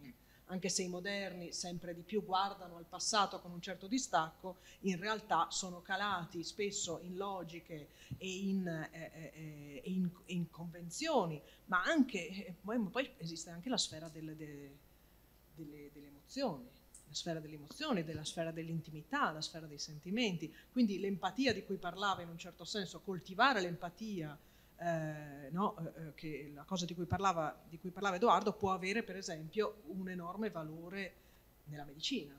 anche se i moderni sempre di più guardano al passato con un certo distacco, in realtà sono calati spesso in logiche e in, eh, eh, eh in, in convenzioni, ma anche, eh, poi, poi, esiste anche la sfera delle, delle, delle, delle emozioni la sfera delle emozioni, della sfera dell'intimità, la sfera dei sentimenti. Quindi l'empatia di cui parlava in un certo senso, coltivare l'empatia eh, no, eh, eh, che la cosa di cui, parlava, di cui, parlava, Edoardo può avere per esempio un enorme valore nella medicina.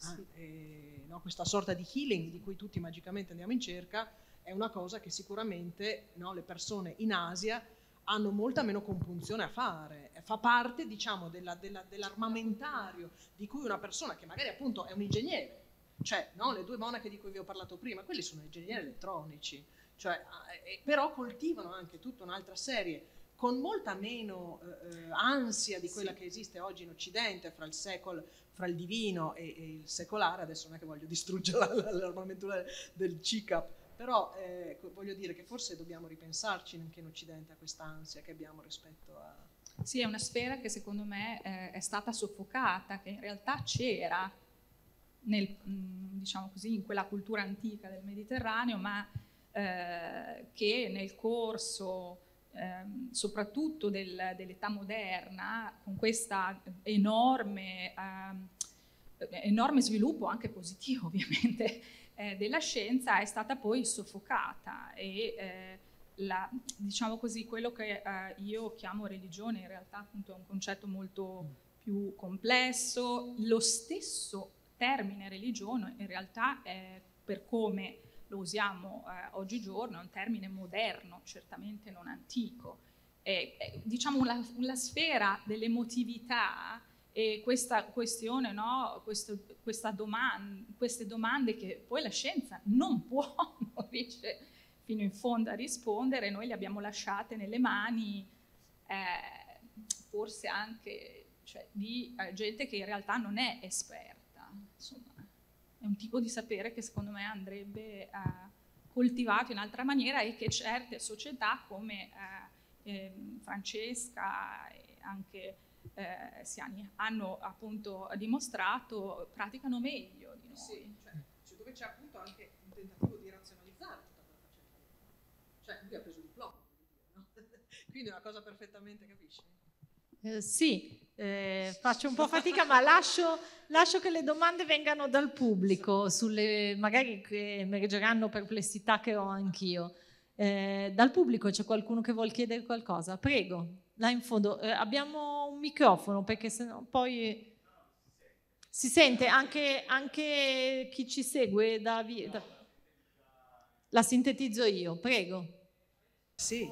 Ah, sì. E, no, questa sorta di healing di cui tutti magicamente andiamo in cerca è una cosa che sicuramente no, le persone in Asia hanno molta meno compunzione a fare, fa parte diciamo, della, della, dell'armamentario di cui una persona che magari appunto è un ingegnere, cioè no, le due monache di cui vi ho parlato prima, quelli sono ingegneri elettronici, cioè, ah, eh, eh, però coltivano anche tutta un'altra serie con molta meno eh, eh, ansia di quella sì. che esiste oggi in Occidente fra il secolo, fra il divino e, e il secolare, adesso non è che voglio distruggere l'armamentura la, del CICAP, però eh, voglio dire che forse dobbiamo ripensarci anche in Occidente a questa ansia che abbiamo rispetto a... Sì, è una sfera che secondo me eh, è stata soffocata, che in realtà c'era nel, mm, diciamo così, in quella cultura antica del Mediterraneo, ma eh, che nel corso ehm, soprattutto del, dell'età moderna, con questo enorme, ehm, enorme, sviluppo anche positivo ovviamente eh, della scienza, è stata poi soffocata e eh, la, diciamo così, quello che eh, io chiamo religione in realtà appunto è un concetto molto più complesso, lo stesso termine religione in realtà è per come lo usiamo eh, oggigiorno, è un termine moderno, certamente non antico. È, eh, diciamo la, sfera dell'emotività e questa questione, no? Questo, domanda, queste domande che poi la scienza non può, non riesce fino in fondo a rispondere, noi le abbiamo lasciate nelle mani eh, forse anche cioè, di eh, gente che in realtà non è esperta. Insomma è un tipo di sapere che secondo me andrebbe eh, coltivato in altra maniera e che certe società come eh, ehm, Francesca e anche eh, Siani hanno appunto dimostrato praticano meglio di noi. Sì, cioè, cioè dove c'è appunto anche un tentativo di razionalizzare tutta quella faccenda. Cioè lui ha preso il blocco, no? quindi è una cosa perfettamente capisci. Eh, sì, eh, faccio un po' fatica, ma lascio, lascio, che le domande vengano dal pubblico, sulle, magari emergeranno perplessità che ho anch'io. Eh, dal pubblico c'è qualcuno che vuole chiedere qualcosa? Prego, là in fondo. Eh, abbiamo un microfono perché sennò poi... Si sente anche, anche chi ci segue da, da... La sintetizzo io, prego. Sì.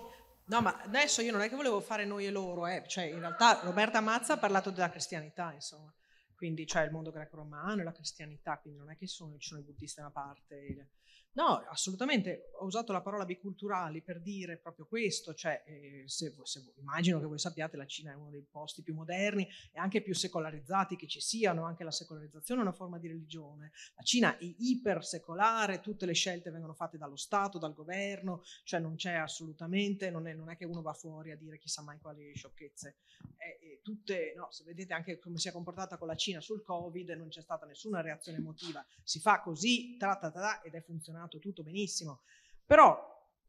No, ma adesso io non è che volevo fare noi e loro, eh. cioè in realtà Roberta Mazza ha parlato della cristianità, insomma, quindi cioè il mondo greco-romano e la cristianità, quindi non è che sono, ci sono i buddisti da una parte, No, assolutamente, ho usato la parola biculturali per dire proprio questo, cioè eh, se, se, immagino che voi sappiate la Cina è uno dei posti più moderni e anche più secolarizzati che ci siano, anche la secolarizzazione è una forma di religione, la Cina è ipersecolare, tutte le scelte vengono fatte dallo Stato, dal governo, cioè non c'è assolutamente, non è, non è che uno va fuori a dire chissà mai quali sciocchezze, è, è tutte, no, se vedete anche come si è comportata con la Cina sul Covid non c'è stata nessuna reazione emotiva, si fa così, tra, tra, tra ed è funzionale funzionato tutto benissimo, però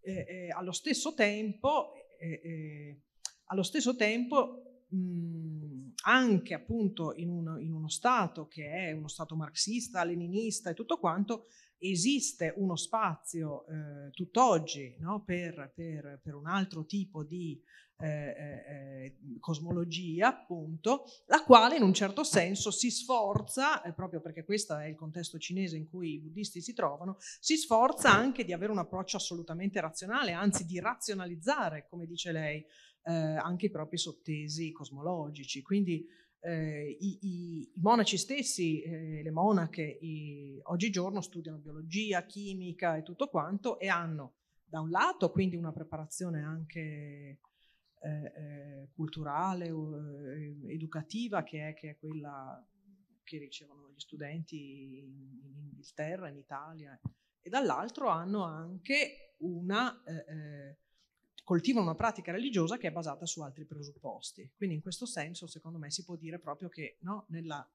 eh, eh, allo stesso tempo, eh, eh, allo stesso tempo mh, anche appunto in uno, in uno Stato che è uno Stato marxista, leninista e tutto quanto, esiste uno spazio eh, tutt'oggi no? per, per, per, un altro tipo di eh, eh, eh, cosmologia, appunto, la quale in un certo senso si sforza, eh, proprio perché questo è il contesto cinese in cui i buddhisti si trovano, si sforza anche di avere un approccio assolutamente razionale, anzi di razionalizzare, come dice lei, anche i propri sottesi cosmologici. Quindi eh, i, i, i, monaci stessi, eh, le monache, i, oggigiorno studiano biologia, chimica e tutto quanto e hanno da un lato quindi una preparazione anche eh, eh, culturale, eh, educativa che è, che è, quella che ricevono gli studenti in, in Inghilterra, in Italia, e dall'altro hanno anche una eh, coltivano una pratica religiosa che è basata su altri presupposti. Quindi in questo senso, secondo me, si può dire proprio che, no, nella,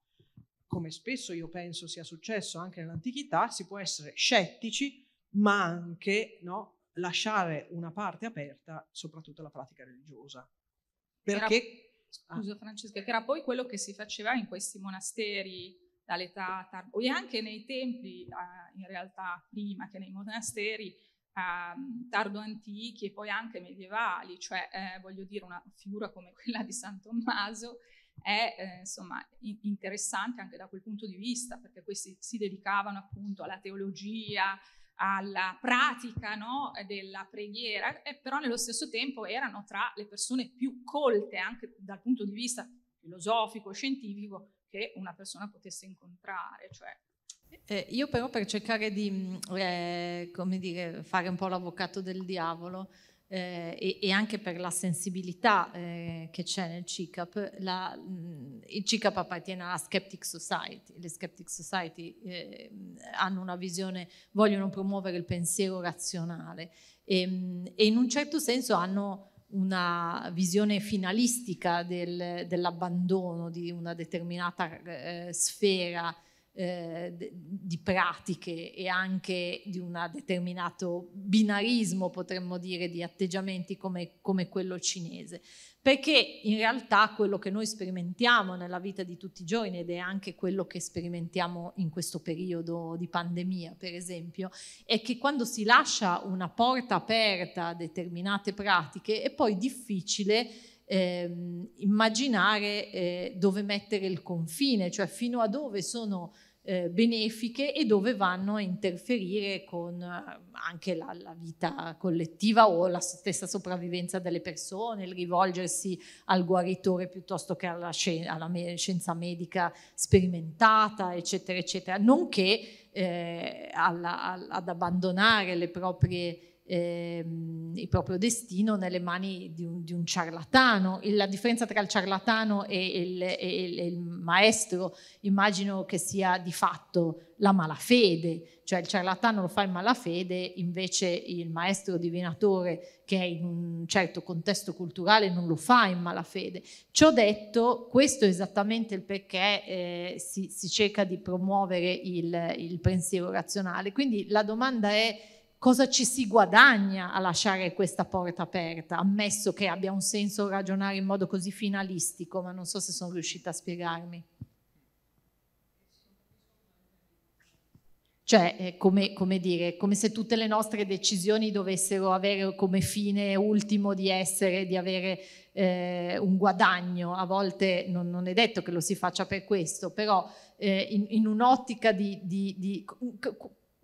come spesso io penso sia successo anche nell'antichità, si può essere scettici, ma anche no, lasciare una parte aperta soprattutto alla pratica religiosa. Perché... Era, ah. scusa Francesca, che era poi quello che si faceva in questi monasteri dall'età tardiva, e anche nei templi, ah, in realtà prima che nei monasteri, ehm, tardo antichi e poi anche medievali, cioè eh, voglio dire una figura come quella di San Tommaso è eh, insomma in- interessante anche da quel punto di vista perché questi si dedicavano appunto alla teologia, alla pratica no, della preghiera, eh, però nello stesso tempo erano tra le persone più colte anche dal punto di vista filosofico, scientifico, che una persona potesse incontrare. Cioè. Eh, io però per cercare di mm, eh, dire, fare un po' l'avvocato del diavolo, eh, e, e, anche per la sensibilità eh, che c'è nel CICAP, la, mm, il CICAP appartiene alla Skeptic Society, le Skeptic Society eh, hanno una visione, vogliono promuovere il pensiero razionale e, ehm, e in un certo senso hanno una visione finalistica del, dell'abbandono di una determinata eh, sfera eh, di pratiche e anche di un determinato binarismo, potremmo dire, di atteggiamenti come, come quello cinese. Perché in realtà quello che noi sperimentiamo nella vita di tutti i giorni, ed è anche quello che sperimentiamo in questo periodo di pandemia, per esempio, è che quando si lascia una porta aperta a determinate pratiche è poi difficile eh, immaginare eh, dove mettere il confine, cioè fino a dove sono eh, benefiche e dove vanno a interferire con eh, anche la, la, vita collettiva o la stessa sopravvivenza delle persone, il rivolgersi al guaritore piuttosto che alla, scienza, alla scienza medica sperimentata, eccetera, eccetera, nonché eh, alla, ad abbandonare le proprie ehm, il proprio destino nelle mani di un, di un, ciarlatano. La differenza tra il ciarlatano e il, e, il, e il, maestro immagino che sia di fatto la malafede, cioè il ciarlatano lo fa in malafede, invece il maestro divinatore che è in un certo contesto culturale non lo fa in malafede. Ciò detto, questo è esattamente il perché eh, si, si, cerca di promuovere il, il pensiero razionale. Quindi la domanda è cosa ci si guadagna a lasciare questa porta aperta, ammesso che abbia un senso ragionare in modo così finalistico, ma non so se sono riuscita a spiegarmi. Cioè, eh, come, come, dire, come se tutte le nostre decisioni dovessero avere come fine ultimo di essere, di avere eh, un guadagno. A volte non, non, è detto che lo si faccia per questo, però eh, in, in, un'ottica di, di, di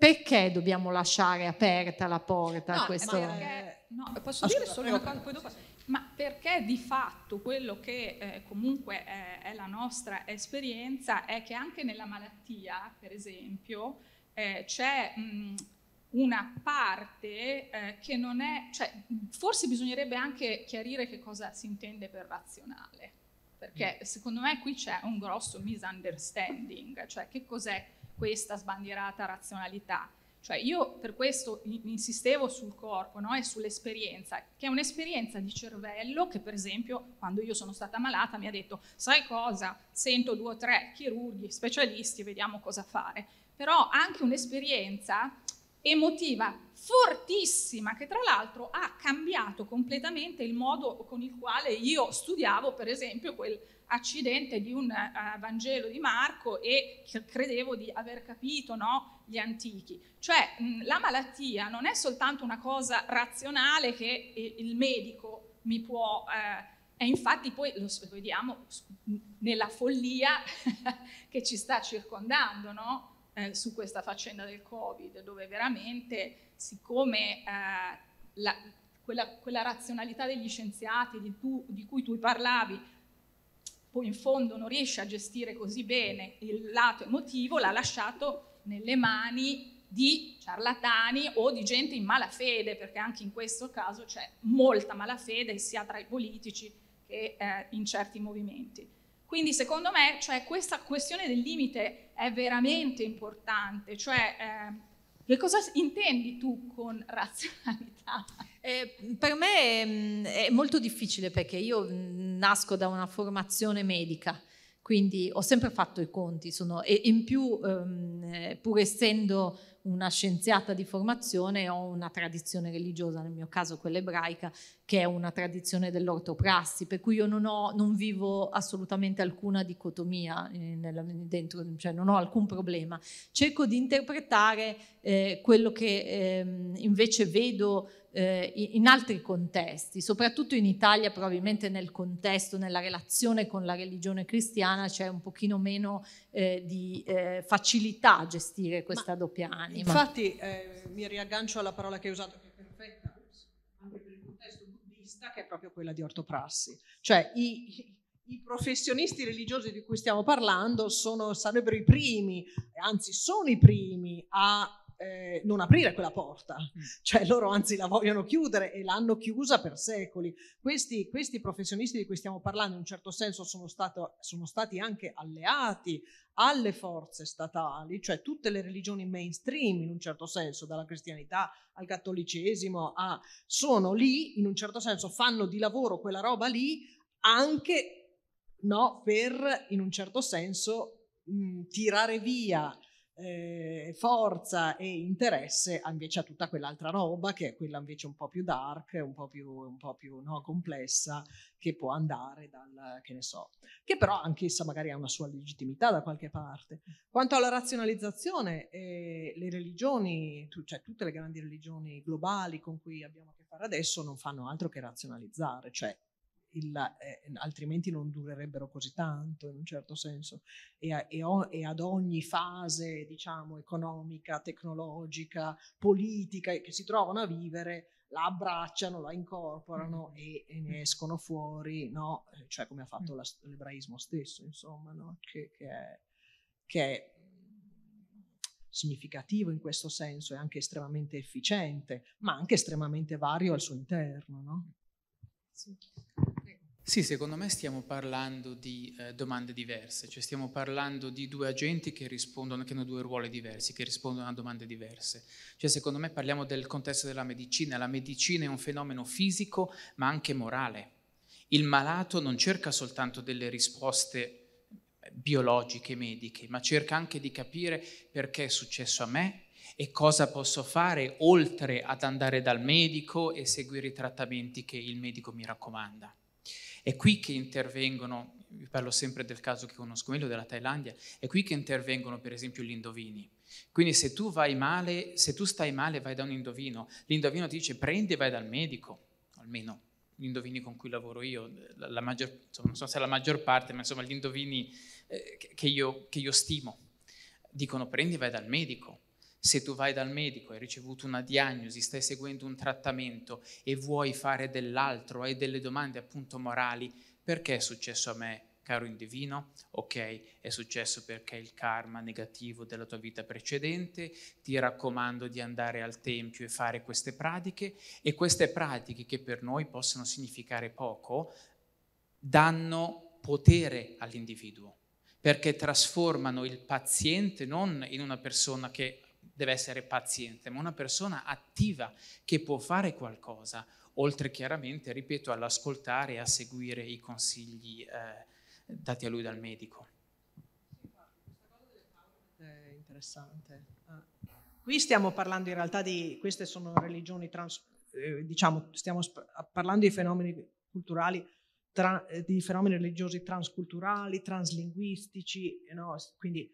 perché dobbiamo lasciare aperta la porta no, a questo? Perché, no, posso Ascolta, dire solo una cosa, poi dopo, ma perché di fatto quello che eh, comunque è, eh, è, la nostra esperienza è che anche nella malattia, per esempio, eh, c'è mh, una parte eh, che non è, cioè, forse bisognerebbe anche chiarire che cosa si intende per razionale, perché mm. secondo me qui c'è un grosso misunderstanding, cioè che cos'è questa sbandierata razionalità. Cioè io per questo insistevo sul corpo no? e sull'esperienza, che è un'esperienza di cervello che per esempio quando io sono stata malata mi ha detto sai cosa, sento due o tre chirurghi, specialisti, vediamo cosa fare. Però anche un'esperienza emotiva fortissima che tra l'altro ha cambiato completamente il modo con il quale io studiavo per esempio quel, accidente di un uh, Vangelo di Marco e credevo di aver capito no, gli antichi. Cioè mh, la malattia non è soltanto una cosa razionale che eh, il medico mi può... Eh, e infatti poi lo vediamo nella follia che ci sta circondando no? eh, su questa faccenda del Covid, dove veramente, siccome eh, la, quella, quella, razionalità degli scienziati di, tu, di cui tu parlavi poi in fondo non riesce a gestire così bene il lato emotivo, l'ha lasciato nelle mani di ciarlatani o di gente in malafede, perché anche in questo caso c'è molta malafede sia tra i politici che eh, in certi movimenti. Quindi secondo me cioè, questa questione del limite è veramente importante, cioè eh, che cosa intendi tu con razionalità? Eh, per me è, mm, è molto difficile perché io mm, nasco da una formazione medica, quindi ho sempre fatto i conti, sono, e in più ehm, eh, pur essendo una scienziata di formazione ho una tradizione religiosa, nel mio caso quella ebraica, che è una tradizione dell'ortoprassi, per cui io non, ho, non vivo assolutamente alcuna dicotomia, eh, dentro, cioè non ho alcun problema. Cerco di interpretare eh, quello che ehm, invece vedo eh, in altri contesti, soprattutto in Italia probabilmente nel contesto, nella relazione con la religione cristiana c'è un pochino meno eh, di eh, facilità a gestire questa Ma doppia anima. Infatti eh, mi riaggancio alla parola che hai usato, che è perfetta, anche per il contesto buddista, che è proprio quella di ortoprassi. Cioè i, i professionisti religiosi di cui stiamo parlando sono, sarebbero i primi, anzi sono i primi a eh, non aprire quella porta, mm. cioè loro anzi la vogliono chiudere e l'hanno chiusa per secoli. Questi, questi professionisti di cui stiamo parlando in un certo senso sono, stato, sono stati anche alleati alle forze statali, cioè tutte le religioni mainstream in un certo senso, dalla cristianità al cattolicesimo, a, sono lì, in un certo senso fanno di lavoro quella roba lì anche no, per, in un certo senso, mh, mm, tirare via eh, forza e interesse invece a tutta quell'altra roba che è quella invece un po' più dark, un po' più, un po più no, complessa che può andare dal che ne so, che però anch'essa magari ha una sua legittimità da qualche parte. Quanto alla razionalizzazione, eh, le religioni, tu, cioè tutte le grandi religioni globali con cui abbiamo a che fare adesso non fanno altro che razionalizzare, cioè il, eh, altrimenti non durerebbero così tanto in un certo senso, e, a, e, o, e ad ogni fase diciamo, economica, tecnologica, politica che si trovano a vivere la abbracciano, la incorporano mm. e, e, ne escono fuori, no? Eh, cioè come ha fatto mm. la, l'ebraismo stesso, insomma, no? che, che, è, che, è, significativo in questo senso, e anche estremamente efficiente, ma anche estremamente vario al suo interno. No? Sì. Sì, secondo me stiamo parlando di eh, domande diverse, cioè stiamo parlando di due agenti che rispondono, che hanno due ruoli diversi, che rispondono a domande diverse. Cioè, secondo me parliamo del contesto della medicina, la medicina è un fenomeno fisico ma anche morale. Il malato non cerca soltanto delle risposte eh, biologiche, mediche, ma cerca anche di capire perché è successo a me e cosa posso fare oltre ad andare dal medico e seguire i trattamenti che il medico mi raccomanda. È qui che intervengono, vi parlo sempre del caso che conosco meglio della Thailandia, è qui che intervengono per esempio gli indovini. Quindi se tu vai male, se tu stai male vai da un indovino, l'indovino ti dice prendi e vai dal medico, almeno gli indovini con cui lavoro io, la maggior, insomma, non so se è la maggior parte, ma insomma gli indovini eh, che, io, che io stimo, dicono prendi e vai dal medico. Se tu vai dal medico, hai ricevuto una diagnosi, stai seguendo un trattamento e vuoi fare dell'altro, hai delle domande appunto morali, perché è successo a me, caro indivino? Ok, è successo perché il karma negativo della tua vita precedente, ti raccomando di andare al tempio e fare queste pratiche e queste pratiche che per noi possono significare poco, danno potere all'individuo perché trasformano il paziente non in una persona che deve essere paziente, ma una persona attiva che può fare qualcosa, oltre chiaramente, ripeto, all'ascoltare e a seguire i consigli eh, dati a lui dal medico. È interessante. Ah. Qui stiamo parlando in realtà di, queste sono religioni trans, eh, diciamo, stiamo sp- parlando di fenomeni culturali, tra, eh, di fenomeni religiosi transculturali, translinguistici, no? quindi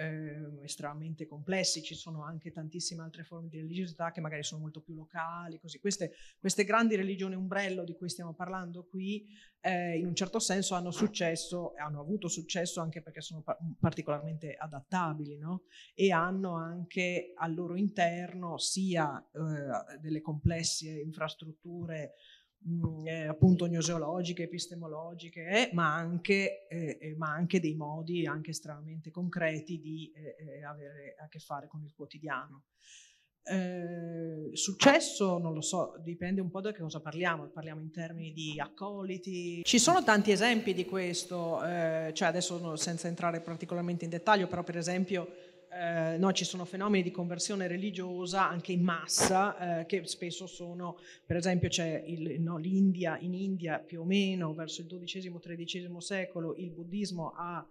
eh, estremamente complessi, ci sono anche tantissime altre forme di religiosità che magari sono molto più locali, così. Queste, queste grandi religioni ombrello di cui stiamo parlando qui, eh, in un certo senso hanno successo, hanno avuto successo anche perché sono par- particolarmente adattabili, no? E hanno anche al loro interno sia eh, delle complesse infrastrutture mh, mm, eh, appunto gnoseologiche, epistemologiche, eh, ma, anche, eh, eh, ma, anche, dei modi anche estremamente concreti di eh, avere a che fare con il quotidiano. Eh, successo, non lo so, dipende un po' da che cosa parliamo, parliamo in termini di accoliti. Ci sono tanti esempi di questo, eh, cioè adesso senza entrare particolarmente in dettaglio, però per esempio eh, no, ci sono fenomeni di conversione religiosa anche in massa eh, che spesso sono, per esempio c'è il, no, l'India, in India più o meno verso il XII-XIII secolo il buddismo ha,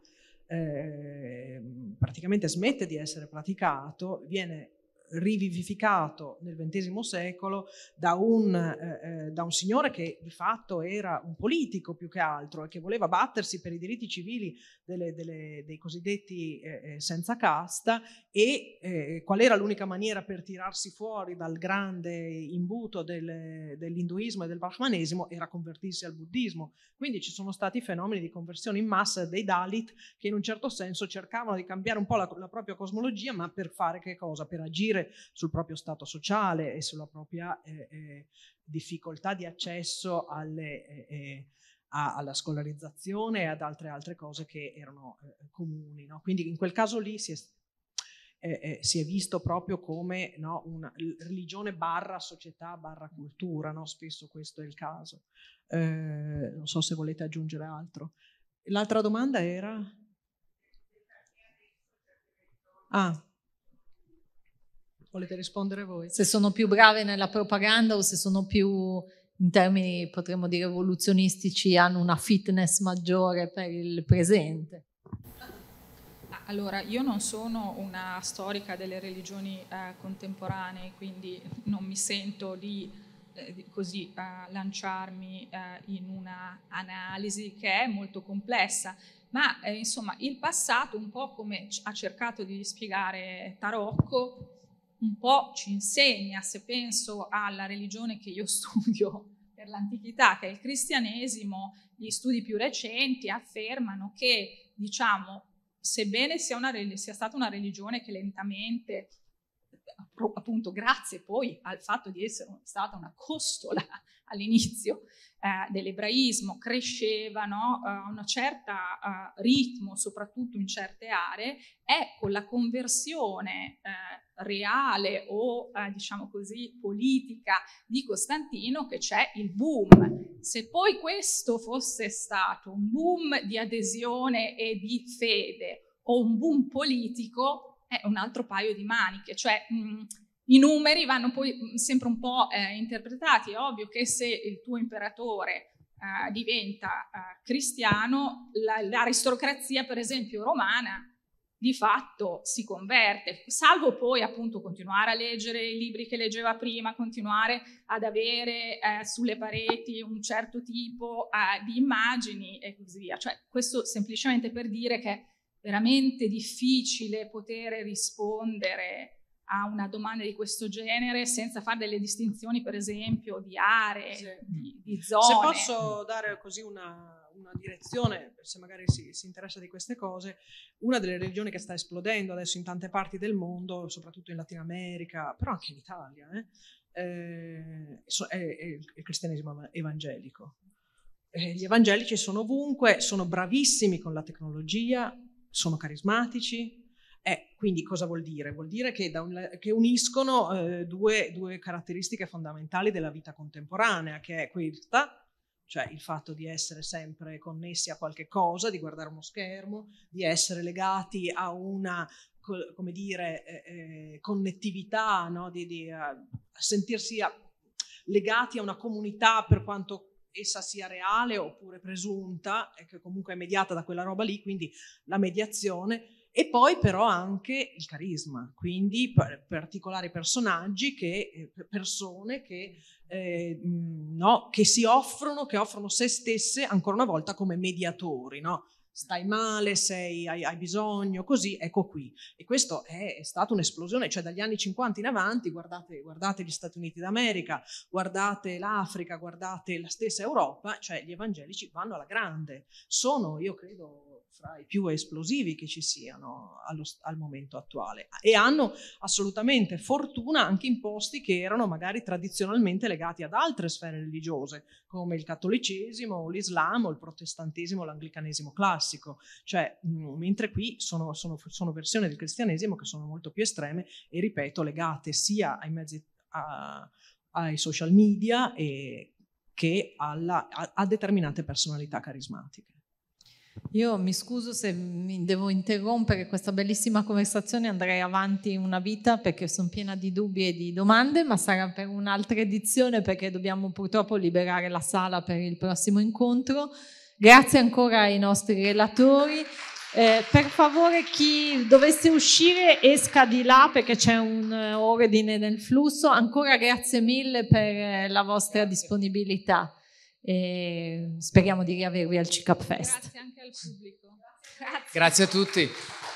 eh, praticamente smette di essere praticato, viene rivivificato nel XX secolo da un, eh, eh, da un, signore che di fatto era un politico più che altro e che voleva battersi per i diritti civili delle, delle, dei cosiddetti eh, eh, senza casta e eh, qual era l'unica maniera per tirarsi fuori dal grande imbuto del, dell'induismo e del brahmanesimo era convertirsi al buddismo. Quindi ci sono stati fenomeni di conversione in massa dei Dalit che in un certo senso cercavano di cambiare un po' la, la propria cosmologia ma per fare che cosa? Per agire agire sul proprio stato sociale e sulla propria eh, eh, difficoltà di accesso alle eh, alla scolarizzazione e ad altre, altre cose che erano eh, comuni. No? Quindi in quel caso lì si è, eh, eh, si è visto proprio come no, una religione barra società barra cultura, no? spesso questo è il caso. non so se volete aggiungere altro. L'altra domanda era... Ah. Volete rispondere voi? Se sono più brave nella propaganda o se sono più, in termini potremmo dire evoluzionistici, hanno una fitness maggiore per il presente. Allora, io non sono una storica delle religioni eh, contemporanee, quindi non mi sento di eh, così eh, lanciarmi eh, in una analisi che è molto complessa, ma eh, insomma il passato, un po' come ha cercato di spiegare Tarocco, un po' ci insegna, se penso alla religione che io studio per l'antichità, che è il cristianesimo, gli studi più recenti affermano che, diciamo, sebbene sia, una, sia stata una religione che lentamente appunto grazie poi al fatto di essere stata una costola all'inizio eh, dell'ebraismo, cresceva no, a eh, un certo uh, eh, ritmo, soprattutto in certe aree, ecco la conversione eh, reale o eh, diciamo così politica di Costantino che c'è il boom. Se poi questo fosse stato un boom di adesione e di fede o un boom politico, è un altro paio di maniche, cioè mh, i numeri vanno poi sempre un po' eh, interpretati, è ovvio che se il tuo imperatore eh, diventa eh, cristiano, la, l'aristocrazia per esempio romana di fatto si converte, salvo poi appunto continuare a leggere i libri che leggeva prima, continuare ad avere eh, sulle pareti un certo tipo eh, di immagini e così via. Cioè, questo semplicemente per dire che veramente difficile poter rispondere a una domanda di questo genere senza fare delle distinzioni, per esempio, di aree, sì. di, mm. di, zone. Se posso dare così una, una direzione, se magari si, si, interessa di queste cose, una delle religioni che sta esplodendo adesso in tante parti del mondo, soprattutto in Latina America, però anche in Italia, eh, eh è, è il cristianesimo evangelico. Eh, gli evangelici sono ovunque, sono bravissimi con la tecnologia, sono carismatici. Eh, quindi cosa vuol dire? Vuol dire che, un, che uniscono eh, due, due caratteristiche fondamentali della vita contemporanea, che è questa, cioè il fatto di essere sempre connessi a qualche cosa, di guardare uno schermo, di essere legati a una come dire, eh, eh, connettività, no? di, di uh, sentirsi a, legati a una comunità per quanto essa sia reale oppure presunta, e che comunque è mediata da quella roba lì, quindi la mediazione, e poi però anche il carisma, quindi per particolari personaggi, che, eh, persone che, eh, no, che si offrono, che offrono se stesse ancora una volta come mediatori, no? stai male, sei, hai, hai, bisogno, così, ecco qui. E questo è, è stata un'esplosione, cioè dagli anni 50 in avanti, guardate, guardate gli Stati Uniti d'America, guardate l'Africa, guardate la stessa Europa, cioè gli evangelici vanno alla grande. Sono, io credo, fra i più esplosivi che ci siano allo, al momento attuale e hanno assolutamente fortuna anche in posti che erano magari tradizionalmente legati ad altre sfere religiose come il cattolicesimo, l'islam, il protestantesimo, l'anglicanesimo classico classico, cioè, mm, mentre qui sono, sono, sono versioni del cristianesimo che sono molto più estreme e, ripeto, legate sia ai mezzi, a, ai social media e, che alla, a, a determinate personalità carismatiche. Io mi scuso se mi devo interrompere questa bellissima conversazione, andrei avanti una vita perché sono piena di dubbi e di domande, ma sarà per un'altra edizione perché dobbiamo purtroppo liberare la sala per il prossimo incontro. Grazie ancora ai nostri relatori. Eh, per favore chi dovesse uscire esca di là perché c'è un eh, ordine nel flusso. Ancora grazie mille per eh, la vostra disponibilità e speriamo di riavervi al CICAP Fest. Grazie anche al pubblico. Grazie, grazie a tutti.